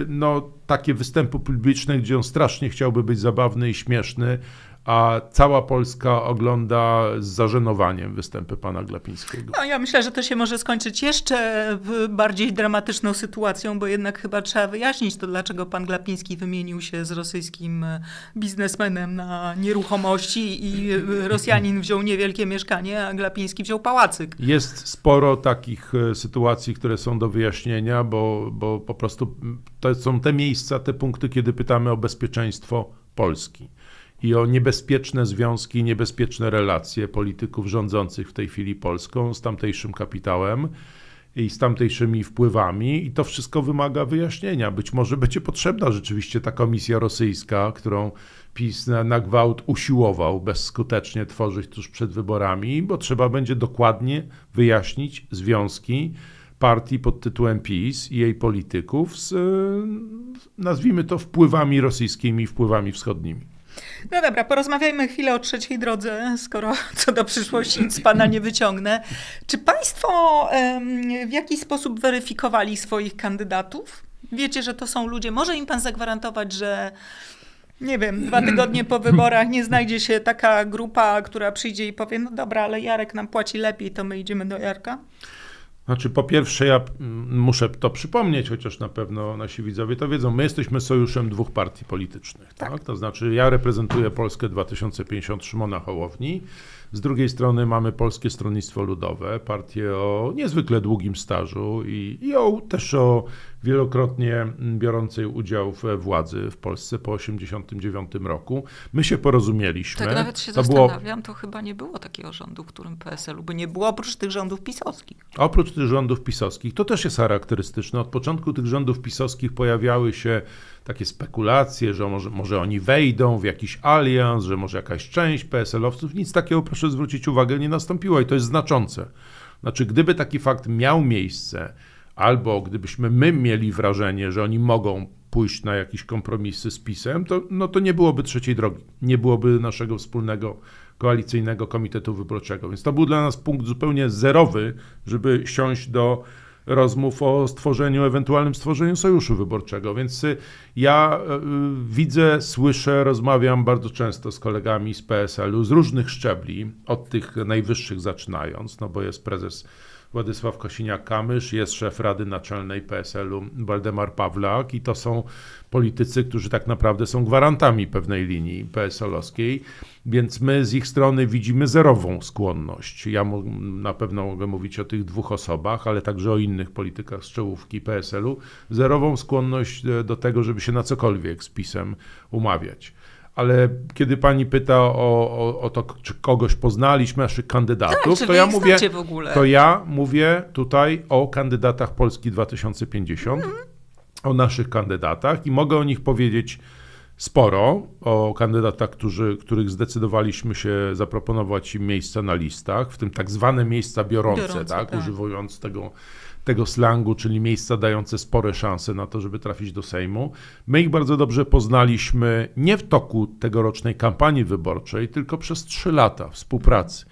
no, takie występy publiczne, gdzie on strasznie chciałby być zabawny i śmieszny, a cała Polska ogląda z zażenowaniem występy pana Glapińskiego. No, ja myślę, że to się może skończyć jeszcze bardziej dramatyczną sytuacją, bo jednak chyba trzeba wyjaśnić to, dlaczego pan Glapiński wymienił się z rosyjskim e, biznesmenem na nieruchomości i e, Rosjanin wziął niewielkie mieszkanie, a Glapiński wziął pałacyk. Jest sporo takich e, sytuacji, które są do wyjaśnienia, bo, bo po prostu to są te miejsca, te punkty, kiedy pytamy o bezpieczeństwo Polski i o niebezpieczne związki, niebezpieczne relacje polityków rządzących w tej chwili Polską z tamtejszym kapitałem i z tamtejszymi wpływami, i to wszystko wymaga wyjaśnienia. Być może będzie potrzebna rzeczywiście ta komisja rosyjska, którą PiS na, na gwałt usiłował bezskutecznie tworzyć tuż przed wyborami, bo trzeba będzie dokładnie wyjaśnić związki partii pod tytułem PiS i jej polityków z, nazwijmy to, wpływami rosyjskimi, wpływami wschodnimi. No dobra, porozmawiajmy chwilę o trzeciej drodze, skoro co do przyszłości nic pana nie wyciągnę. Czy państwo w jakiś sposób weryfikowali swoich kandydatów? Wiecie, że to są ludzie. Może im pan zagwarantować, że nie wiem, dwa tygodnie po wyborach nie znajdzie się taka grupa, która przyjdzie i powie: No dobra, ale Jarek nam płaci lepiej, to my idziemy do Jarka? Znaczy, po pierwsze, ja mm, muszę to przypomnieć, chociaż na pewno nasi widzowie to wiedzą. My jesteśmy sojuszem dwóch partii politycznych. Tak. tak? To znaczy, ja reprezentuję Polskę 2050 Szymona Hołowni. Z drugiej strony mamy Polskie Stronnictwo Ludowe, partię o niezwykle długim stażu i, i o, też o wielokrotnie biorącej udział w władzy w Polsce po 1989 roku. My się porozumieliśmy. Tak, nawet się to zastanawiam, było... to chyba nie było takiego rządu, w którym PSL-u by nie było, oprócz tych rządów pisowskich. Oprócz tych rządów pisowskich, to też jest charakterystyczne. Od początku tych rządów pisowskich pojawiały się takie spekulacje, że może, może oni wejdą w jakiś alians, że może jakaś część PSL-owców. Nic takiego, proszę zwrócić uwagę, nie nastąpiło i to jest znaczące. Znaczy, gdyby taki fakt miał miejsce, albo gdybyśmy my mieli wrażenie, że oni mogą pójść na jakieś kompromisy z PiSem, to, no to nie byłoby trzeciej drogi, nie byłoby naszego wspólnego koalicyjnego komitetu wyborczego. Więc to był dla nas punkt zupełnie zerowy, żeby siąść do rozmów o stworzeniu, ewentualnym stworzeniu sojuszu wyborczego. Więc y, ja y, widzę, słyszę, rozmawiam bardzo często z kolegami z PSL-u z różnych szczebli, od tych najwyższych zaczynając, no bo jest prezes Władysław Kosiniak-Kamysz, jest szef Rady Naczelnej PSL-u Waldemar Pawlak i to są politycy, którzy tak naprawdę są gwarantami pewnej linii PSL-owskiej, więc my z ich strony widzimy zerową skłonność. Ja na pewno mogę mówić o tych dwóch osobach, ale także o innych politykach z czołówki PSL-u, zerową skłonność e, do tego, żeby się na cokolwiek z PiSem umawiać ale kiedy pani pyta o, o, o, to, czy kogoś poznaliśmy, naszych kandydatów, tak, to, ja mówię, to ja mówię tutaj o kandydatach Polski 2050. Mm -hmm o naszych kandydatach i mogę o nich powiedzieć sporo, o kandydatach, którzy, których zdecydowaliśmy się zaproponować im miejsca na listach, w tym tak zwane miejsca biorące, biorące tak, tak, używając tego tego slangu, czyli miejsca dające spore szanse na to, żeby trafić do Sejmu. My ich bardzo dobrze poznaliśmy nie w toku tegorocznej kampanii wyborczej, tylko przez trzy lata współpracy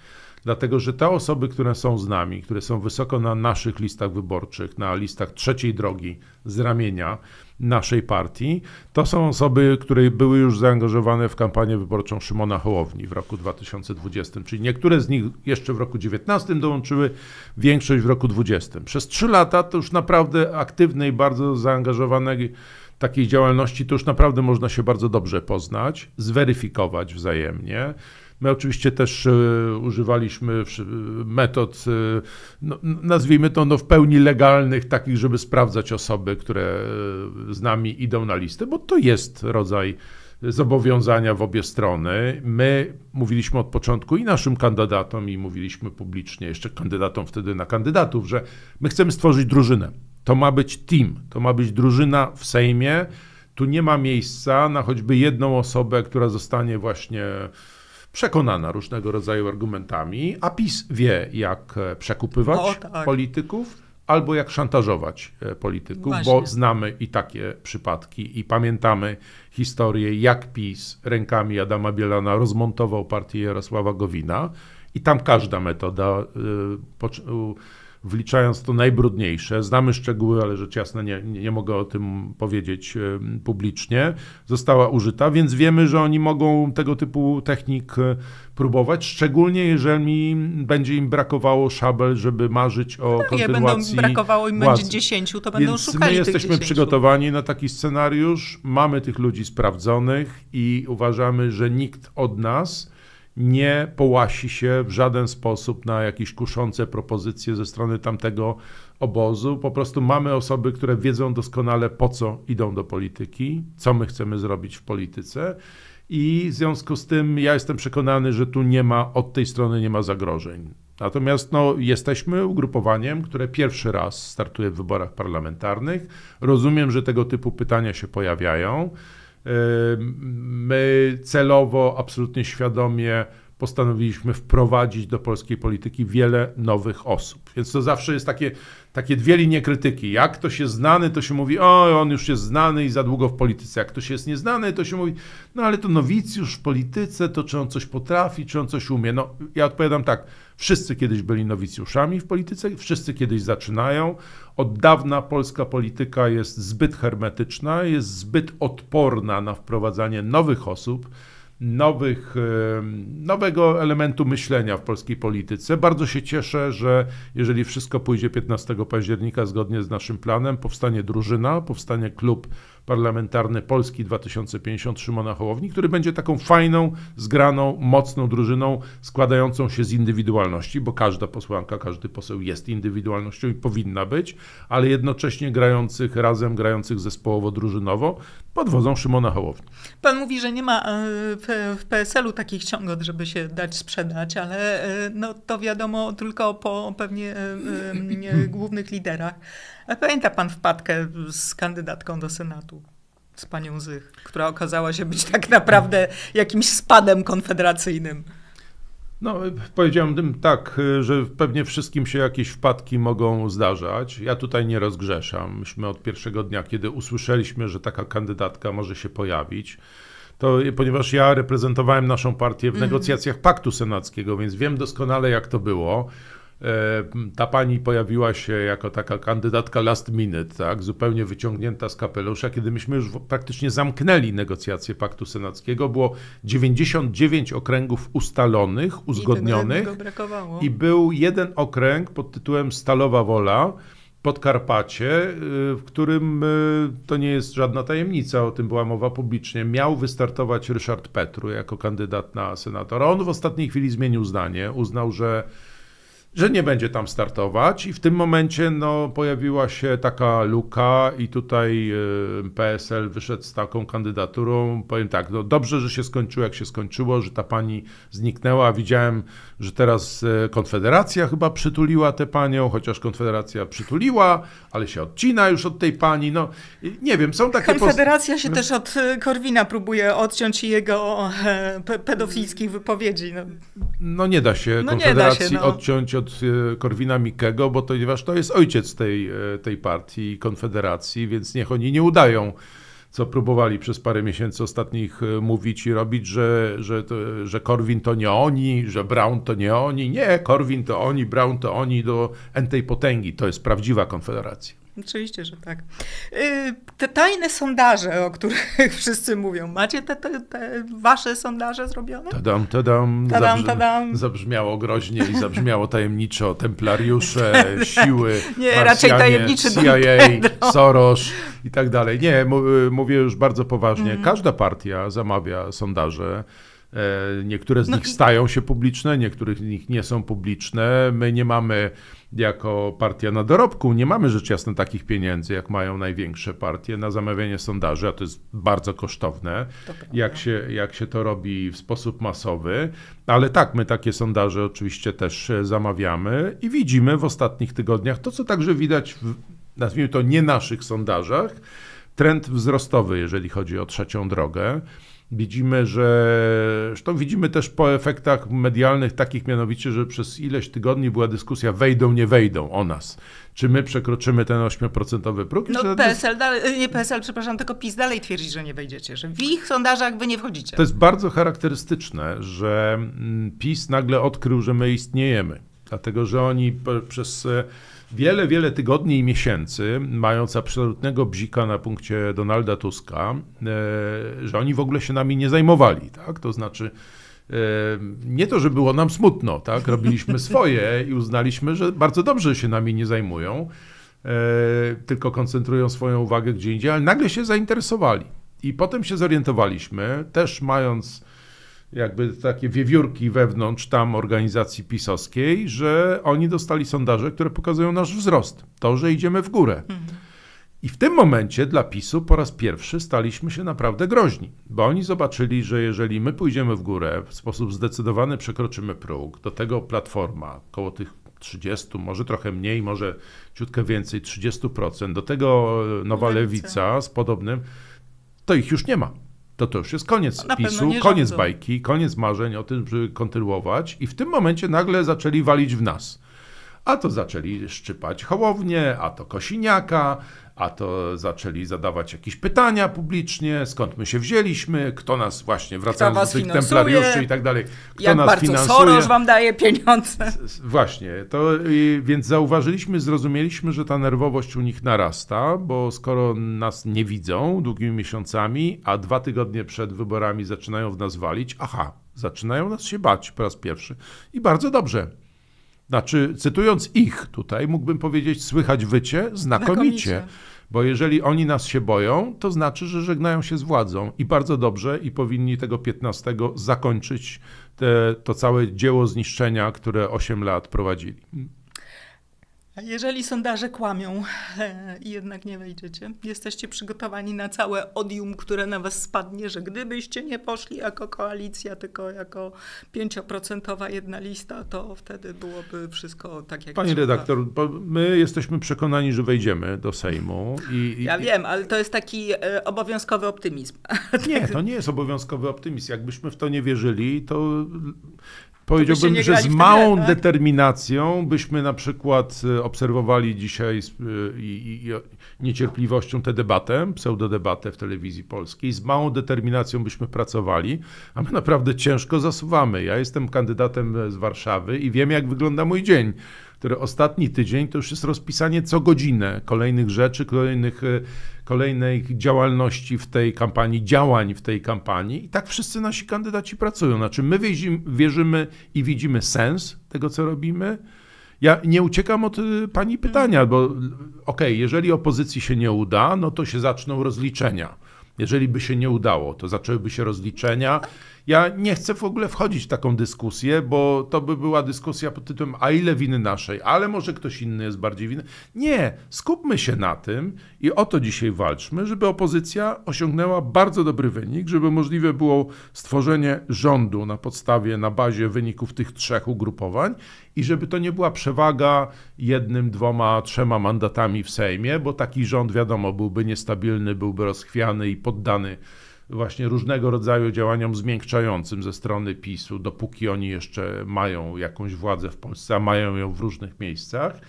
dlatego że te osoby, które są z nami, które są wysoko na naszych listach wyborczych, na listach trzeciej drogi z ramienia naszej partii, to są osoby, które były już zaangażowane w kampanię wyborczą Szymona Hołowni w roku 2020, czyli niektóre z nich jeszcze w roku 2019 dołączyły, większość w roku 2020. Przez trzy lata to już naprawdę aktywnej, bardzo zaangażowanej takiej działalności to już naprawdę można się bardzo dobrze poznać, zweryfikować wzajemnie. My oczywiście też e, używaliśmy e, metod, e, no, nazwijmy to no, w pełni legalnych, takich, żeby sprawdzać osoby, które z nami idą na listę, bo to jest rodzaj zobowiązania w obie strony. My mówiliśmy od początku i naszym kandydatom, i mówiliśmy publicznie, jeszcze kandydatom wtedy na kandydatów, że my chcemy stworzyć drużynę. To ma być team, to ma być drużyna w Sejmie. Tu nie ma miejsca na choćby jedną osobę, która zostanie właśnie przekonana różnego rodzaju argumentami, a PiS wie, jak e, przekupywać o, no, tak. polityków albo jak szantażować e, polityków, Właśnie. bo znamy i takie przypadki i pamiętamy historię, jak PiS rękami Adama Bielana rozmontował partię Jarosława Gowina i tam każda metoda e, wliczając to najbrudniejsze. Znamy szczegóły, ale rzecz jasna nie, nie mogę o tym powiedzieć publicznie. Została użyta, więc wiemy, że oni mogą tego typu technik e, próbować, szczególnie jeżeli będzie im brakowało szabel, żeby marzyć o no, kontynuacji będą brakowało im władzy. będzie 10, to będą Więc szukali my jesteśmy przygotowani na taki scenariusz, mamy tych ludzi sprawdzonych i uważamy, że nikt od nas nie połasi się w żaden sposób na jakieś kuszące propozycje ze strony tamtego obozu. Po prostu mamy osoby, które wiedzą doskonale, po co idą do polityki, co my chcemy zrobić w polityce. I w związku z tym ja jestem przekonany, że tu nie ma, od tej strony nie ma zagrożeń. Natomiast no, jesteśmy ugrupowaniem, które pierwszy raz startuje w wyborach parlamentarnych. Rozumiem, że tego typu pytania się pojawiają. My celowo, absolutnie świadomie postanowiliśmy wprowadzić do polskiej polityki wiele nowych osób. Więc to zawsze jest takie, takie dwie linie krytyki. Jak ktoś jest znany, to się mówi, o, on już jest znany i za długo w polityce. Jak ktoś jest nieznany, to się mówi, no ale to nowicjusz w polityce, to czy on coś potrafi, czy on coś umie. No, ja odpowiadam tak, Wszyscy kiedyś byli nowicjuszami w polityce, wszyscy kiedyś zaczynają. Od dawna polska polityka jest zbyt hermetyczna, jest zbyt odporna na wprowadzanie nowych osób, nowych, nowego elementu myślenia w polskiej polityce. Bardzo się cieszę, że jeżeli wszystko pójdzie 15 października zgodnie z naszym planem, powstanie drużyna, powstanie klub parlamentarny Polski 2050 Szymona Hołowni, który będzie taką fajną, zgraną, mocną drużyną składającą się z indywidualności, bo każda posłanka, każdy poseł jest indywidualnością i powinna być, ale jednocześnie grających razem, grających zespołowo, drużynowo pod wodzą Szymona Hołowni. Pan mówi, że nie ma e, w PSL-u takich ciągot, żeby się dać sprzedać, ale e, no, to wiadomo tylko po pewnie e, głównych liderach. A pamięta pan wpadkę z kandydatką do Senatu? Z panią Zych, która okazała się być tak naprawdę jakimś spadem konfederacyjnym. No, powiedziałbym tak, że pewnie wszystkim się jakieś wpadki mogą zdarzać. Ja tutaj nie rozgrzeszam. Myśmy od pierwszego dnia, kiedy usłyszeliśmy, że taka kandydatka może się pojawić, to ponieważ ja reprezentowałem naszą partię w mm. negocjacjach paktu senackiego, więc wiem doskonale, jak to było. E, ta pani pojawiła się jako taka kandydatka last minute, tak, zupełnie wyciągnięta z kapelusza, kiedy myśmy już praktycznie zamknęli negocjacje paktu senackiego. Było 99 okręgów ustalonych, uzgodnionych i, i był jeden okręg pod tytułem Stalowa Wola, pod Karpacie, y, w którym y, to nie jest żadna tajemnica, o tym była mowa publicznie, miał wystartować Ryszard Petru jako kandydat na senatora. On w ostatniej chwili zmienił zdanie, uznał, że że nie będzie tam startować i w tym momencie no, pojawiła się taka luka i tutaj y, PSL wyszedł z taką kandydaturą. Powiem tak, no dobrze, że się skończyło jak się skończyło, że ta pani zniknęła. Widziałem, że teraz y, Konfederacja chyba przytuliła tę panią, chociaż Konfederacja przytuliła, ale się odcina już od tej pani. No nie wiem, są takie... Konfederacja się też od y, Korwina próbuje odciąć jego e, pedofilskich wypowiedzi. No, no nie da się no, Konfederacji no da się, no. odciąć od e, Korwina Mikkego, bo to, ponieważ to jest ojciec tej, e, tej partii i konfederacji, więc niech oni nie udają, co próbowali przez parę miesięcy ostatnich e, mówić i robić, że, że, to, że Korwin to nie oni, że Brown to nie oni. Nie, Korwin to oni, Brown to oni do entej potęgi. To jest prawdziwa konfederacja. Oczywiście, że tak. Y, te tajne sondaże, o których wszyscy mówią, macie te, te, te wasze sondaże zrobione? Tadam, tadam. tadam, zabrzmi tadam. Zabrzmiało groźnie i zabrzmiało tajemniczo. Templariusze, tak, tak. siły, Nie, raczej tajemniczy CIA, Soros i tak dalej. Nie, y, mówię już bardzo poważnie. Mm. Każda partia zamawia sondaże. E, niektóre z no nich stają się publiczne, niektórych z nich nie są publiczne. My nie mamy, jako partia na dorobku, nie mamy rzecz jasna takich pieniędzy, jak mają największe partie na zamawianie sondaży, a to jest bardzo kosztowne, jak się, jak się to robi w sposób masowy. Ale tak, my takie sondaże oczywiście też e, zamawiamy i widzimy w ostatnich tygodniach to, co także widać w, nazwijmy to, nie naszych sondażach, trend wzrostowy, jeżeli chodzi o trzecią drogę. Widzimy, że to widzimy też po efektach medialnych takich mianowicie, że przez ileś tygodni była dyskusja wejdą, nie wejdą o nas. Czy my przekroczymy ten 8% próg? No PSL, dalej, y, nie PSL, przepraszam, tylko PiS dalej twierdzi, że nie wejdziecie, że w ich sondażach wy nie wchodzicie. To jest bardzo charakterystyczne, że mm, PiS nagle odkrył, że my istniejemy. Dlatego, że oni przez e, wiele, wiele tygodni i miesięcy, mając absolutnego bzika na punkcie Donalda Tuska, e, że oni w ogóle się nami nie zajmowali. Tak? To znaczy, e, nie to, że było nam smutno, tak? robiliśmy swoje i uznaliśmy, że bardzo dobrze się nami nie zajmują, e, tylko koncentrują swoją uwagę gdzie indziej, ale nagle się zainteresowali. I potem się zorientowaliśmy, też mając jakby takie wiewiórki wewnątrz tam organizacji pisowskiej, że oni dostali sondaże, które pokazują nasz wzrost, to, że idziemy w górę. I w tym momencie dla PiSu po raz pierwszy staliśmy się naprawdę groźni, bo oni zobaczyli, że jeżeli my pójdziemy w górę, w sposób zdecydowany przekroczymy próg, do tego platforma koło tych 30, może trochę mniej, może ciutkę więcej, 30%, do tego e, nowa lewica z podobnym, to ich już nie ma to to już jest koniec no, PiSu, koniec bajki, koniec marzeń o tym, żeby kontynuować i w tym momencie nagle zaczęli walić w nas. A to zaczęli szczypać hołownie, a to Kosiniaka, a to zaczęli zadawać jakieś pytania publicznie, skąd my się wzięliśmy, kto nas właśnie, wracając do tych templariuszy i tak dalej, kto jak nas bardzo finansuje. Soros wam daje pieniądze. Właśnie, to, więc zauważyliśmy, zrozumieliśmy, że ta nerwowość u nich narasta, bo skoro nas nie widzą długimi miesiącami, a dwa tygodnie przed wyborami zaczynają w nas walić, aha, zaczynają nas się bać po raz pierwszy. I bardzo dobrze, znaczy, cytując ich tutaj, mógłbym powiedzieć, słychać wycie znakomicie. znakomicie. Bo jeżeli oni nas się boją, to znaczy, że żegnają się z władzą i bardzo dobrze i powinni tego 15 zakończyć te, to całe dzieło zniszczenia, które 8 lat prowadzili. Jeżeli sondaże kłamią e, i jednak nie wejdziecie, jesteście przygotowani na całe odium, które na was spadnie, że gdybyście nie poszli jako koalicja, tylko jako pięcioprocentowa jedna lista, to wtedy byłoby wszystko tak jak Pani redaktor, my jesteśmy przekonani, że wejdziemy do Sejmu. I, i... ja wiem, ale to jest taki e, obowiązkowy optymizm. Nie, to nie jest obowiązkowy optymizm. Jakbyśmy w to nie wierzyli, to Powiedziałbym, że z małą tak? determinacją byśmy na przykład e, obserwowali dzisiaj e, i, niecierpliwością tę debatę, pseudodebatę w telewizji polskiej. Z małą determinacją byśmy pracowali, a my naprawdę ciężko zasuwamy. Ja jestem kandydatem e, z Warszawy i wiem, jak wygląda mój dzień które ostatni tydzień to już jest rozpisanie co godzinę kolejnych rzeczy, kolejnych, e, kolejnej działalności w tej kampanii, działań w tej kampanii i tak wszyscy nasi kandydaci pracują. Znaczy my wierzymy, wierzymy i widzimy sens tego, co robimy, ja nie uciekam od e, pani pytania, bo okej, okay, jeżeli opozycji się nie uda, no to się zaczną rozliczenia. Jeżeli by się nie udało, to zaczęłyby się rozliczenia ja nie chcę w ogóle wchodzić w taką dyskusję, bo to by była dyskusja pod tytułem a ile winy naszej, ale może ktoś inny jest bardziej winny. Nie, skupmy się na tym i o to dzisiaj walczmy, żeby opozycja osiągnęła bardzo dobry wynik, żeby możliwe było stworzenie rządu na podstawie, na bazie wyników tych trzech ugrupowań i żeby to nie była przewaga jednym, dwoma, trzema mandatami w Sejmie, bo taki rząd, wiadomo, byłby niestabilny, byłby rozchwiany i poddany właśnie różnego rodzaju działaniom zmiękczającym ze strony PiSu, dopóki oni jeszcze mają jakąś władzę w Polsce, a mają ją w różnych miejscach.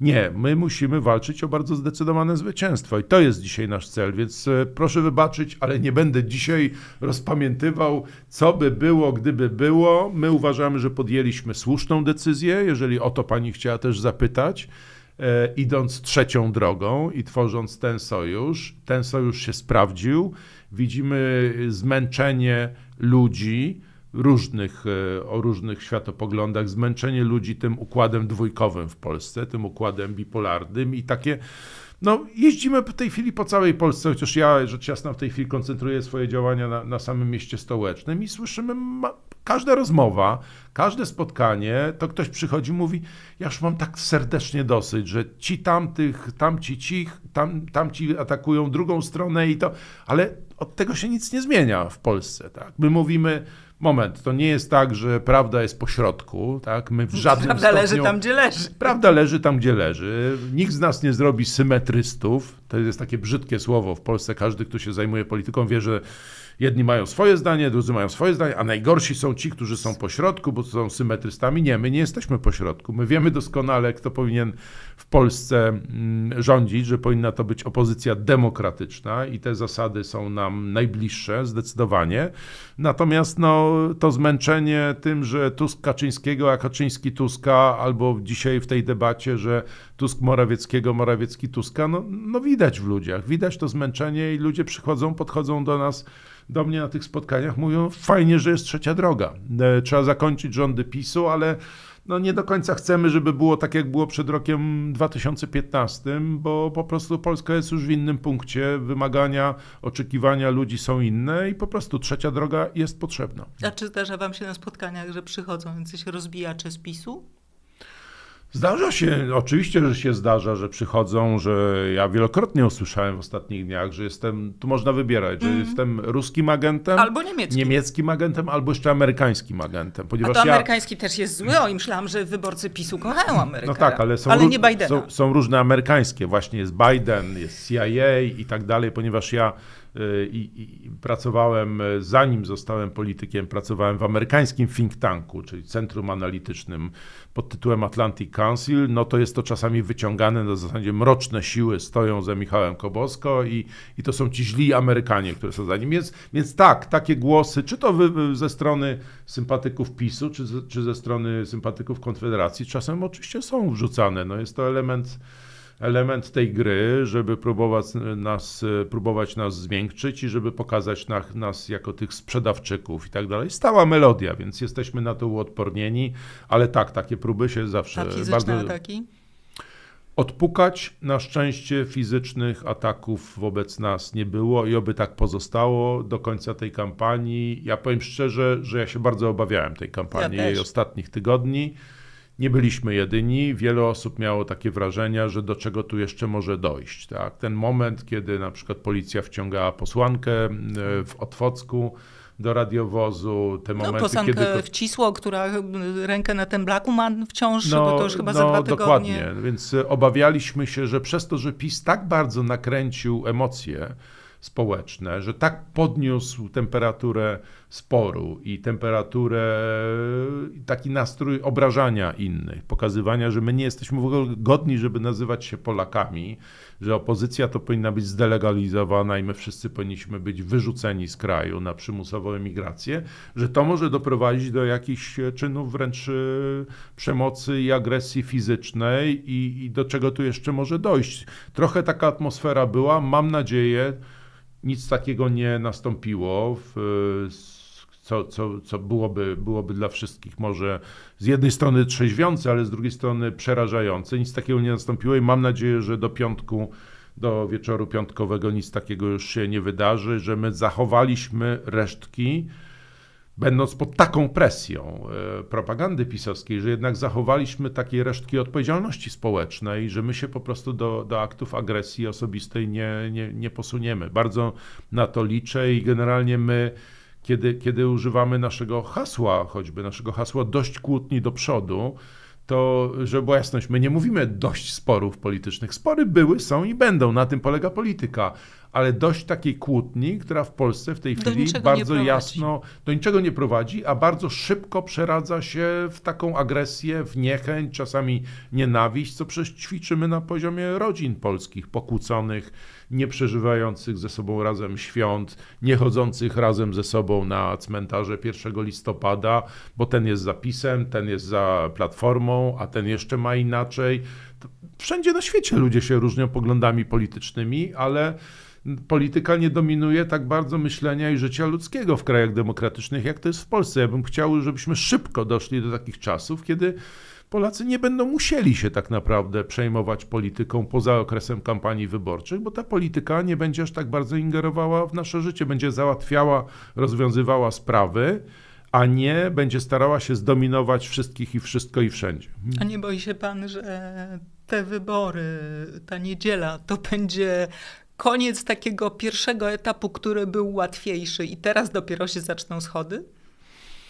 Nie, my musimy walczyć o bardzo zdecydowane zwycięstwo i to jest dzisiaj nasz cel, więc e, proszę wybaczyć, ale nie będę dzisiaj rozpamiętywał, co by było, gdyby było. My uważamy, że podjęliśmy słuszną decyzję, jeżeli o to pani chciała też zapytać e, idąc trzecią drogą i tworząc ten sojusz. Ten sojusz się sprawdził widzimy zmęczenie ludzi różnych, e, o różnych światopoglądach, zmęczenie ludzi tym układem dwójkowym w Polsce, tym układem bipolarnym i takie no, jeździmy w tej chwili po całej Polsce, chociaż ja rzecz jasna w tej chwili koncentruję swoje działania na, na samym mieście stołecznym i słyszymy ma, każda rozmowa, każde spotkanie, to ktoś przychodzi i mówi, ja już mam tak serdecznie dosyć, że ci tamtych, tamci cich, tam, tamci atakują drugą stronę i to, ale od tego się nic nie zmienia w Polsce. Tak? My mówimy, moment, to nie jest tak, że prawda jest po środku, tak? My w żadnym Prawda stopniu... leży tam, gdzie leży. Prawda leży tam, gdzie leży. Nikt z nas nie zrobi symetrystów. To jest takie brzydkie słowo w Polsce. Każdy, kto się zajmuje polityką, wie, że Jedni mają swoje zdanie, drudzy mają swoje zdanie, a najgorsi są ci, którzy są pośrodku, bo są symetrystami. Nie, my nie jesteśmy pośrodku. My wiemy doskonale, kto powinien w Polsce mm, rządzić, że powinna to być opozycja demokratyczna i te zasady są nam najbliższe zdecydowanie. Natomiast no, to zmęczenie tym, że Tusk Kaczyńskiego, a Kaczyński Tuska, albo dzisiaj w tej debacie, że Tusk Morawieckiego, Morawiecki Tuska, no, no widać w ludziach, widać to zmęczenie i ludzie przychodzą, podchodzą do nas do mnie na tych spotkaniach mówią, fajnie, że jest trzecia droga. E, trzeba zakończyć rządy PiSu, ale no nie do końca chcemy, żeby było tak, jak było przed rokiem 2015, bo po prostu Polska jest już w innym punkcie, wymagania, oczekiwania ludzi są inne i po prostu trzecia droga jest potrzebna. A czy zdarza wam się na spotkaniach, że przychodzą jacyś rozbijacze z PiSu? Zdarza się, oczywiście, że się zdarza, że przychodzą, że ja wielokrotnie usłyszałem w ostatnich dniach, że jestem, tu można wybierać, mm. że mhm. jestem ruskim agentem, albo niemieckim. niemieckim agentem, albo jeszcze amerykańskim agentem. Ponieważ A to amerykański też jest zły, o im myślałam, że wyborcy PiSu kochają no Amerykę. No tak, ale są, ale nie Bidena. Są, są różne amerykańskie, właśnie jest Biden, jest CIA i tak dalej, ponieważ ja i, i, pracowałem, e, zanim zostałem politykiem, pracowałem w amerykańskim think tanku, czyli centrum analitycznym pod tytułem Atlantic Council. No to jest to czasami wyciągane na zasadzie mroczne siły stoją za Michałem Kobosko i, i to są ci źli Amerykanie, które są za nim. Więc, więc tak, takie głosy, czy to wy, ze strony sympatyków PiSu, czy, czy ze strony sympatyków Konfederacji, czasem oczywiście są wrzucane. No jest to element element tej gry, żeby próbować nas, próbować nas zmiękczyć i żeby pokazać na, nas jako tych sprzedawczyków i tak dalej. Stała melodia, więc jesteśmy na to uodpornieni, ale tak, takie próby się zawsze... A tak fizyczne bardzo... ataki? Odpukać na szczęście fizycznych ataków wobec nas nie było i oby tak pozostało do końca tej kampanii. Ja powiem szczerze, że ja się bardzo obawiałem tej kampanii, ja jej ostatnich tygodni nie byliśmy jedyni. Wiele osób miało takie wrażenia, że do czego tu jeszcze może dojść. Tak? Ten moment, kiedy na przykład policja wciągała posłankę e, w Otwocku, do radiowozu, te no, momenty, kiedy... wcisło, która e, rękę na ten blaku ma wciąż, no, bo to już chyba no, za dwa tygodnie. dokładnie, więc e, obawialiśmy się, że przez to, że PiS tak bardzo nakręcił emocje, społeczne, że tak podniósł temperaturę sporu i temperaturę, taki nastrój obrażania innych, pokazywania, że my nie jesteśmy w ogóle godni, żeby nazywać się Polakami, że opozycja to powinna być zdelegalizowana i my wszyscy powinniśmy być wyrzuceni z kraju na przymusową emigrację, że to może doprowadzić do jakichś czynów wręcz y, przemocy i agresji fizycznej i, i do czego tu jeszcze może dojść. Trochę taka atmosfera była, mam nadzieję, nic takiego nie nastąpiło. W, co, co, co byłoby, byłoby dla wszystkich może z jednej strony trzeźwiące, ale z drugiej strony przerażające. Nic takiego nie nastąpiło i mam nadzieję, że do piątku, do wieczoru piątkowego nic takiego już się nie wydarzy, że my zachowaliśmy resztki będąc pod taką presją e, propagandy pisowskiej, że jednak zachowaliśmy takie resztki odpowiedzialności społecznej, że my się po prostu do, do aktów agresji osobistej nie, nie, nie posuniemy. Bardzo na to liczę i generalnie my kiedy, kiedy używamy naszego hasła, choćby naszego hasła dość kłótni do przodu, to żeby była jasność, my nie mówimy dość sporów politycznych. Spory były, są i będą. Na tym polega polityka ale dość takiej kłótni, która w Polsce w tej chwili bardzo jasno do niczego nie prowadzi, a bardzo szybko przeradza się w taką agresję, w niechęć, czasami nienawiść, co przecież ćwiczymy na poziomie rodzin polskich, pokłóconych, nieprzeżywających ze sobą razem świąt, niechodzących razem ze sobą na cmentarze 1 listopada, bo ten jest za PiSem, ten jest za Platformą, a ten jeszcze ma inaczej. Wszędzie na świecie ludzie się różnią poglądami politycznymi, ale polityka nie dominuje tak bardzo myślenia i życia ludzkiego w krajach demokratycznych, jak to jest w Polsce. Ja bym chciał, żebyśmy szybko doszli do takich czasów, kiedy Polacy nie będą musieli się tak naprawdę przejmować polityką poza okresem kampanii wyborczych, bo ta polityka nie będzie aż tak bardzo ingerowała w nasze życie, będzie załatwiała, rozwiązywała sprawy a nie będzie starała się zdominować wszystkich i wszystko i wszędzie. A nie boi się pan, że te wybory, ta niedziela to będzie koniec takiego pierwszego etapu, który był łatwiejszy i teraz dopiero się zaczną schody?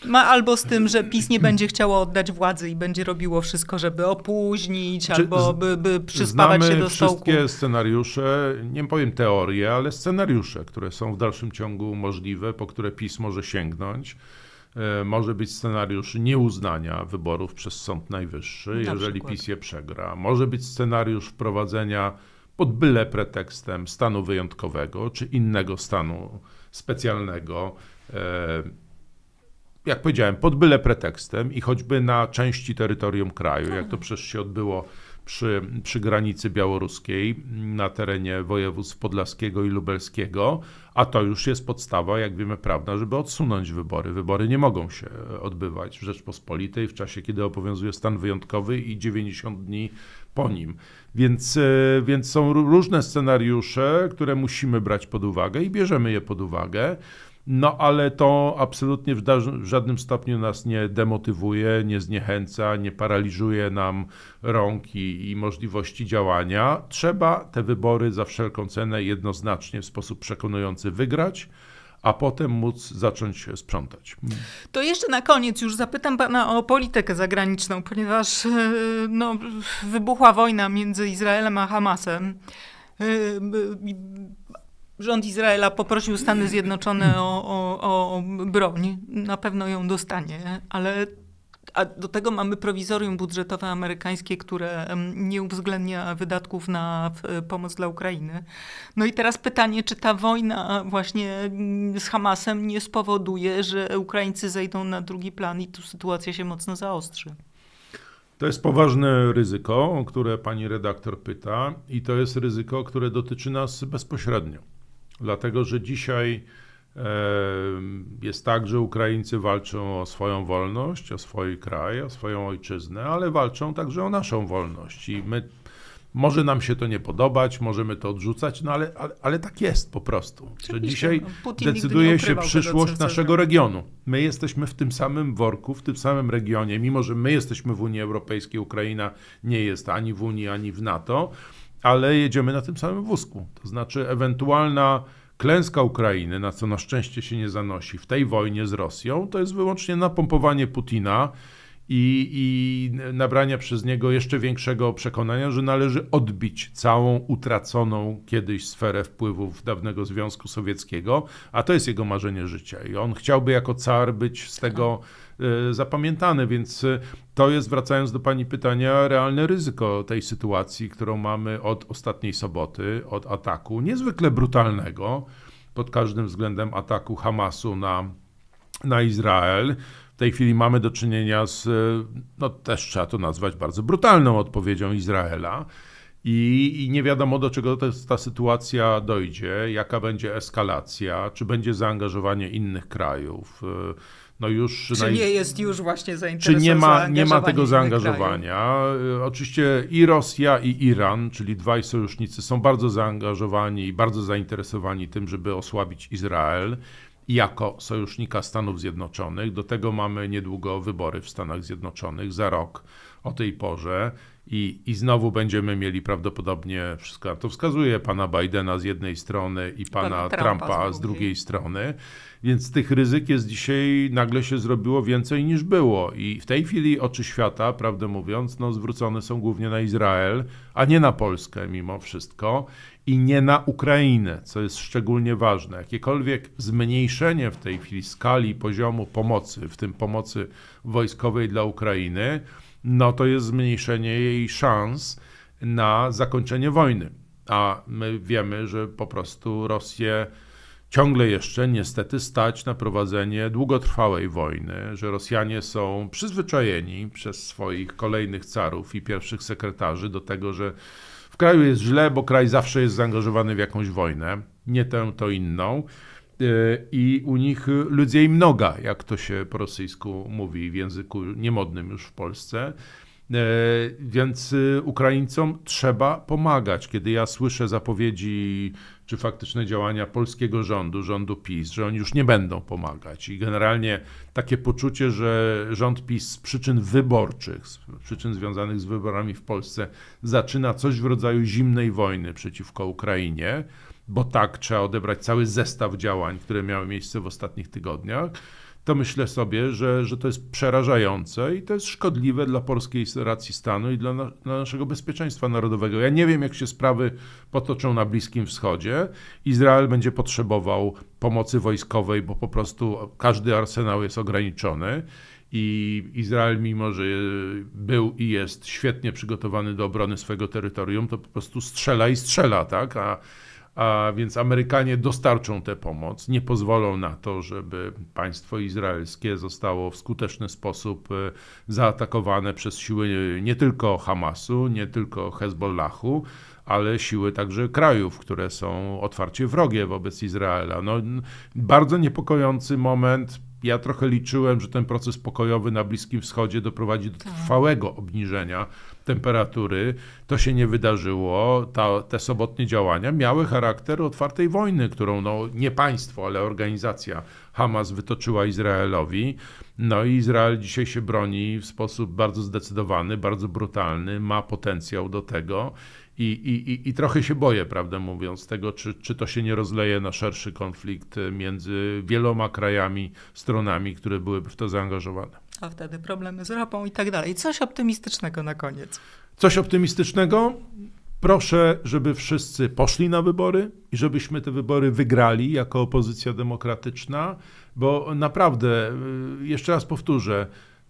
Ma albo z tym, że PiS nie będzie chciało oddać władzy i będzie robiło wszystko, żeby opóźnić, albo by, by przyspawać się do stołku. wszystkie scenariusze, nie powiem teorie, ale scenariusze, które są w dalszym ciągu możliwe, po które PiS może sięgnąć. E, może być scenariusz nieuznania wyborów przez Sąd Najwyższy, na jeżeli przykład. PiS je przegra. Może być scenariusz wprowadzenia pod byle pretekstem stanu wyjątkowego czy innego stanu specjalnego, e, jak powiedziałem, pod byle pretekstem i choćby na części terytorium kraju, jak to przecież się odbyło przy, przy granicy białoruskiej na terenie województw podlaskiego i lubelskiego, a to już jest podstawa, jak wiemy, prawna, żeby odsunąć wybory. Wybory nie mogą się odbywać w Rzeczpospolitej w czasie, kiedy obowiązuje stan wyjątkowy i 90 dni po nim. Więc, e, więc są różne scenariusze, które musimy brać pod uwagę i bierzemy je pod uwagę. No ale to absolutnie w, w, żadnym stopniu nas nie demotywuje, nie zniechęca, nie paraliżuje nam rąk i, i, możliwości działania. Trzeba te wybory za wszelką cenę jednoznacznie w sposób przekonujący wygrać a potem móc zacząć sprzątać. To jeszcze na koniec już zapytam pana o politykę zagraniczną, ponieważ e, no, wybuchła wojna między Izraelem a Hamasem. E, e, rząd Izraela poprosił Stany Zjednoczone o, o, o broń. Na pewno ją dostanie, ale a do tego mamy prowizorium budżetowe amerykańskie, które nie uwzględnia wydatków na pomoc dla Ukrainy. No i teraz pytanie, czy ta wojna właśnie mm, z Hamasem nie spowoduje, że Ukraińcy zejdą na drugi plan i tu sytuacja się mocno zaostrzy? To jest poważne ryzyko, o które pani redaktor pyta, i to jest ryzyko, które dotyczy nas bezpośrednio. Dlatego, że dzisiaj jest tak, że Ukraińcy walczą o swoją wolność, o swój kraj, o swoją ojczyznę, ale walczą także o naszą wolność. I my, może nam się to nie podobać, możemy to odrzucać, no ale, ale, ale tak jest po prostu. Że dzisiaj no, Putin decyduje się przyszłość naszego regionu. My jesteśmy w tym samym worku, w tym samym regionie, mimo że my jesteśmy w Unii Europejskiej, Ukraina nie jest ani w Unii, ani w NATO, ale jedziemy na tym samym wózku. To znaczy ewentualna Klęska Ukrainy, na co na szczęście się nie zanosi, w tej wojnie z Rosją, to jest wyłącznie napompowanie Putina i, i nabrania przez niego jeszcze większego przekonania, że należy odbić całą utraconą kiedyś sferę wpływów dawnego Związku Sowieckiego, a to jest jego marzenie życia. I on chciałby jako car być z tego. Tak. E, zapamiętane, więc e, to jest, wracając do Pani pytania, realne ryzyko tej sytuacji, którą mamy od ostatniej soboty, od ataku niezwykle brutalnego pod każdym względem ataku Hamasu na, na Izrael. W tej chwili mamy do czynienia z, e, no też trzeba to nazwać, bardzo brutalną odpowiedzią Izraela. I, I, nie wiadomo, do czego ta, ta sytuacja dojdzie, jaka będzie eskalacja, czy będzie zaangażowanie innych krajów. Yy, no już... Czy nie jest już właśnie zainteresowany? Czy nie ma, nie ma tego zaangażowania? Oczywiście i Rosja i Iran, czyli dwaj sojusznicy, są bardzo zaangażowani i bardzo zainteresowani tym, żeby osłabić Izrael jako sojusznika Stanów Zjednoczonych. Do tego mamy niedługo wybory w Stanach Zjednoczonych za rok o tej porze i, I znowu będziemy mieli prawdopodobnie wszystko. To wskazuje pana Bidena z jednej strony i pana, pana Trumpa, Trumpa, z drugiej. strony. Więc tych ryzyk jest dzisiaj nagle się zrobiło więcej niż było. I w tej chwili oczy świata, prawdę mówiąc, no, zwrócone są głównie na Izrael, a nie na Polskę mimo wszystko i nie na Ukrainę, co jest szczególnie ważne. Jakiekolwiek zmniejszenie w tej chwili skali poziomu pomocy, w tym pomocy wojskowej dla Ukrainy, no to jest zmniejszenie jej szans na zakończenie wojny. A my wiemy, że po prostu Rosję ciągle jeszcze niestety stać na prowadzenie długotrwałej wojny, że Rosjanie są przyzwyczajeni przez swoich kolejnych carów i pierwszych sekretarzy do tego, że w kraju jest źle, bo kraj zawsze jest zaangażowany w jakąś wojnę, nie tę, to inną. Y, i u nich ludzej mnoga, jak to się po rosyjsku mówi w języku niemodnym już w Polsce. E, więc y, Ukraińcom trzeba pomagać. Kiedy ja słyszę zapowiedzi czy faktyczne działania polskiego rządu, rządu PiS, że oni już nie będą pomagać i generalnie takie poczucie, że rząd PiS z przyczyn wyborczych, z przyczyn związanych z wyborami w Polsce zaczyna coś w rodzaju zimnej wojny przeciwko Ukrainie, bo tak trzeba odebrać cały zestaw działań, które miały miejsce w ostatnich tygodniach, to myślę sobie, że, że to jest przerażające i to jest szkodliwe dla polskiej racji stanu i dla, na, dla naszego bezpieczeństwa narodowego. Ja nie wiem, jak się sprawy potoczą na Bliskim Wschodzie. Izrael będzie potrzebował pomocy wojskowej, bo po prostu każdy arsenał jest ograniczony. I Izrael, mimo że był i jest świetnie przygotowany do obrony swojego terytorium, to po prostu strzela i strzela, tak? A a więc Amerykanie dostarczą tę pomoc, nie pozwolą na to, żeby państwo izraelskie zostało w skuteczny sposób e, zaatakowane przez siły e, nie tylko Hamasu, nie tylko Hezbollahu, ale siły także krajów, które są otwarcie wrogie wobec Izraela. No, bardzo niepokojący moment. Ja trochę liczyłem, że ten proces pokojowy na Bliskim Wschodzie doprowadzi do tak. trwałego obniżenia temperatury. To się nie wydarzyło. Ta, te sobotnie działania miały charakter otwartej wojny, którą no, nie państwo, ale organizacja Hamas wytoczyła Izraelowi. No i Izrael dzisiaj się broni w sposób bardzo zdecydowany, bardzo brutalny, ma potencjał do tego. I, i, I trochę się boję, prawdę mówiąc, tego, czy, czy to się nie rozleje na szerszy konflikt między wieloma krajami, stronami, które byłyby w to zaangażowane a wtedy problemy z ropą i tak dalej. Coś optymistycznego na koniec. Coś optymistycznego? Proszę, żeby wszyscy poszli na wybory i żebyśmy te wybory wygrali jako opozycja demokratyczna, bo naprawdę, y, jeszcze raz powtórzę,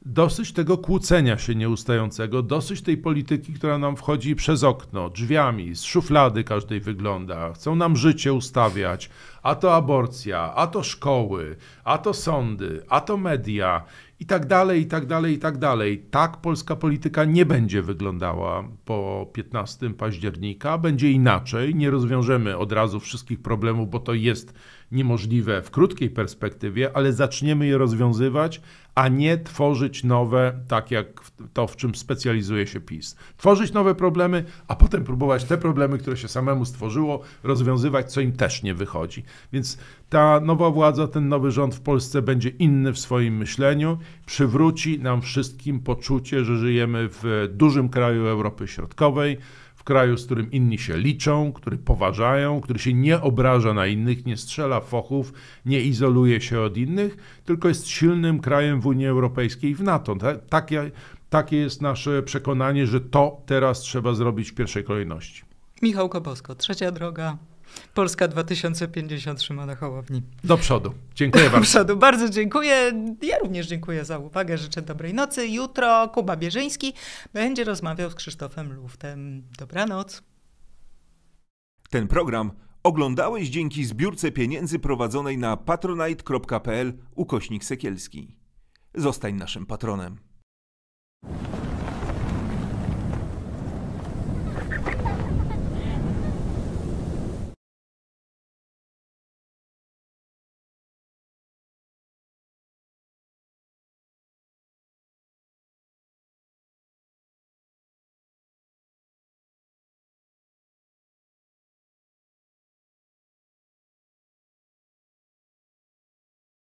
dosyć tego kłócenia się nieustającego, dosyć tej polityki, która nam wchodzi przez okno, drzwiami, z szuflady każdej wygląda. Chcą nam życie ustawiać, a to aborcja, a to szkoły, a to sądy, a to media i tak dalej, i tak dalej, i tak dalej. Tak polska polityka nie będzie wyglądała po 15 października, będzie inaczej. Nie rozwiążemy od razu wszystkich problemów, bo to jest niemożliwe w krótkiej perspektywie, ale zaczniemy je rozwiązywać, a nie tworzyć nowe, tak jak to, w czym specjalizuje się PiS. Tworzyć nowe problemy, a potem próbować te problemy, które się samemu stworzyło, rozwiązywać, co im też nie wychodzi. Więc ta nowa władza, ten nowy rząd w Polsce będzie inny w swoim myśleniu, przywróci nam wszystkim poczucie, że żyjemy w dużym kraju Europy Środkowej w kraju, z którym inni się liczą, który poważają, który się nie obraża na innych, nie strzela fochów, nie izoluje się od innych, tylko jest silnym krajem w Unii Europejskiej i w NATO. Takie, takie jest nasze przekonanie, że to teraz trzeba zrobić w pierwszej kolejności. Michał Kobosko, trzecia droga. Polska 2050 Szymona Hołowni. Do przodu. Dziękuję bardzo. Do przodu. Bardzo dziękuję. Ja również dziękuję za uwagę. Życzę dobrej nocy. Jutro Kuba Bierzyński będzie rozmawiał z Krzysztofem Luftem. Dobranoc. Ten program oglądałeś dzięki zbiórce pieniędzy prowadzonej na patronite.pl ukośnik Sekielski. Zostań naszym patronem.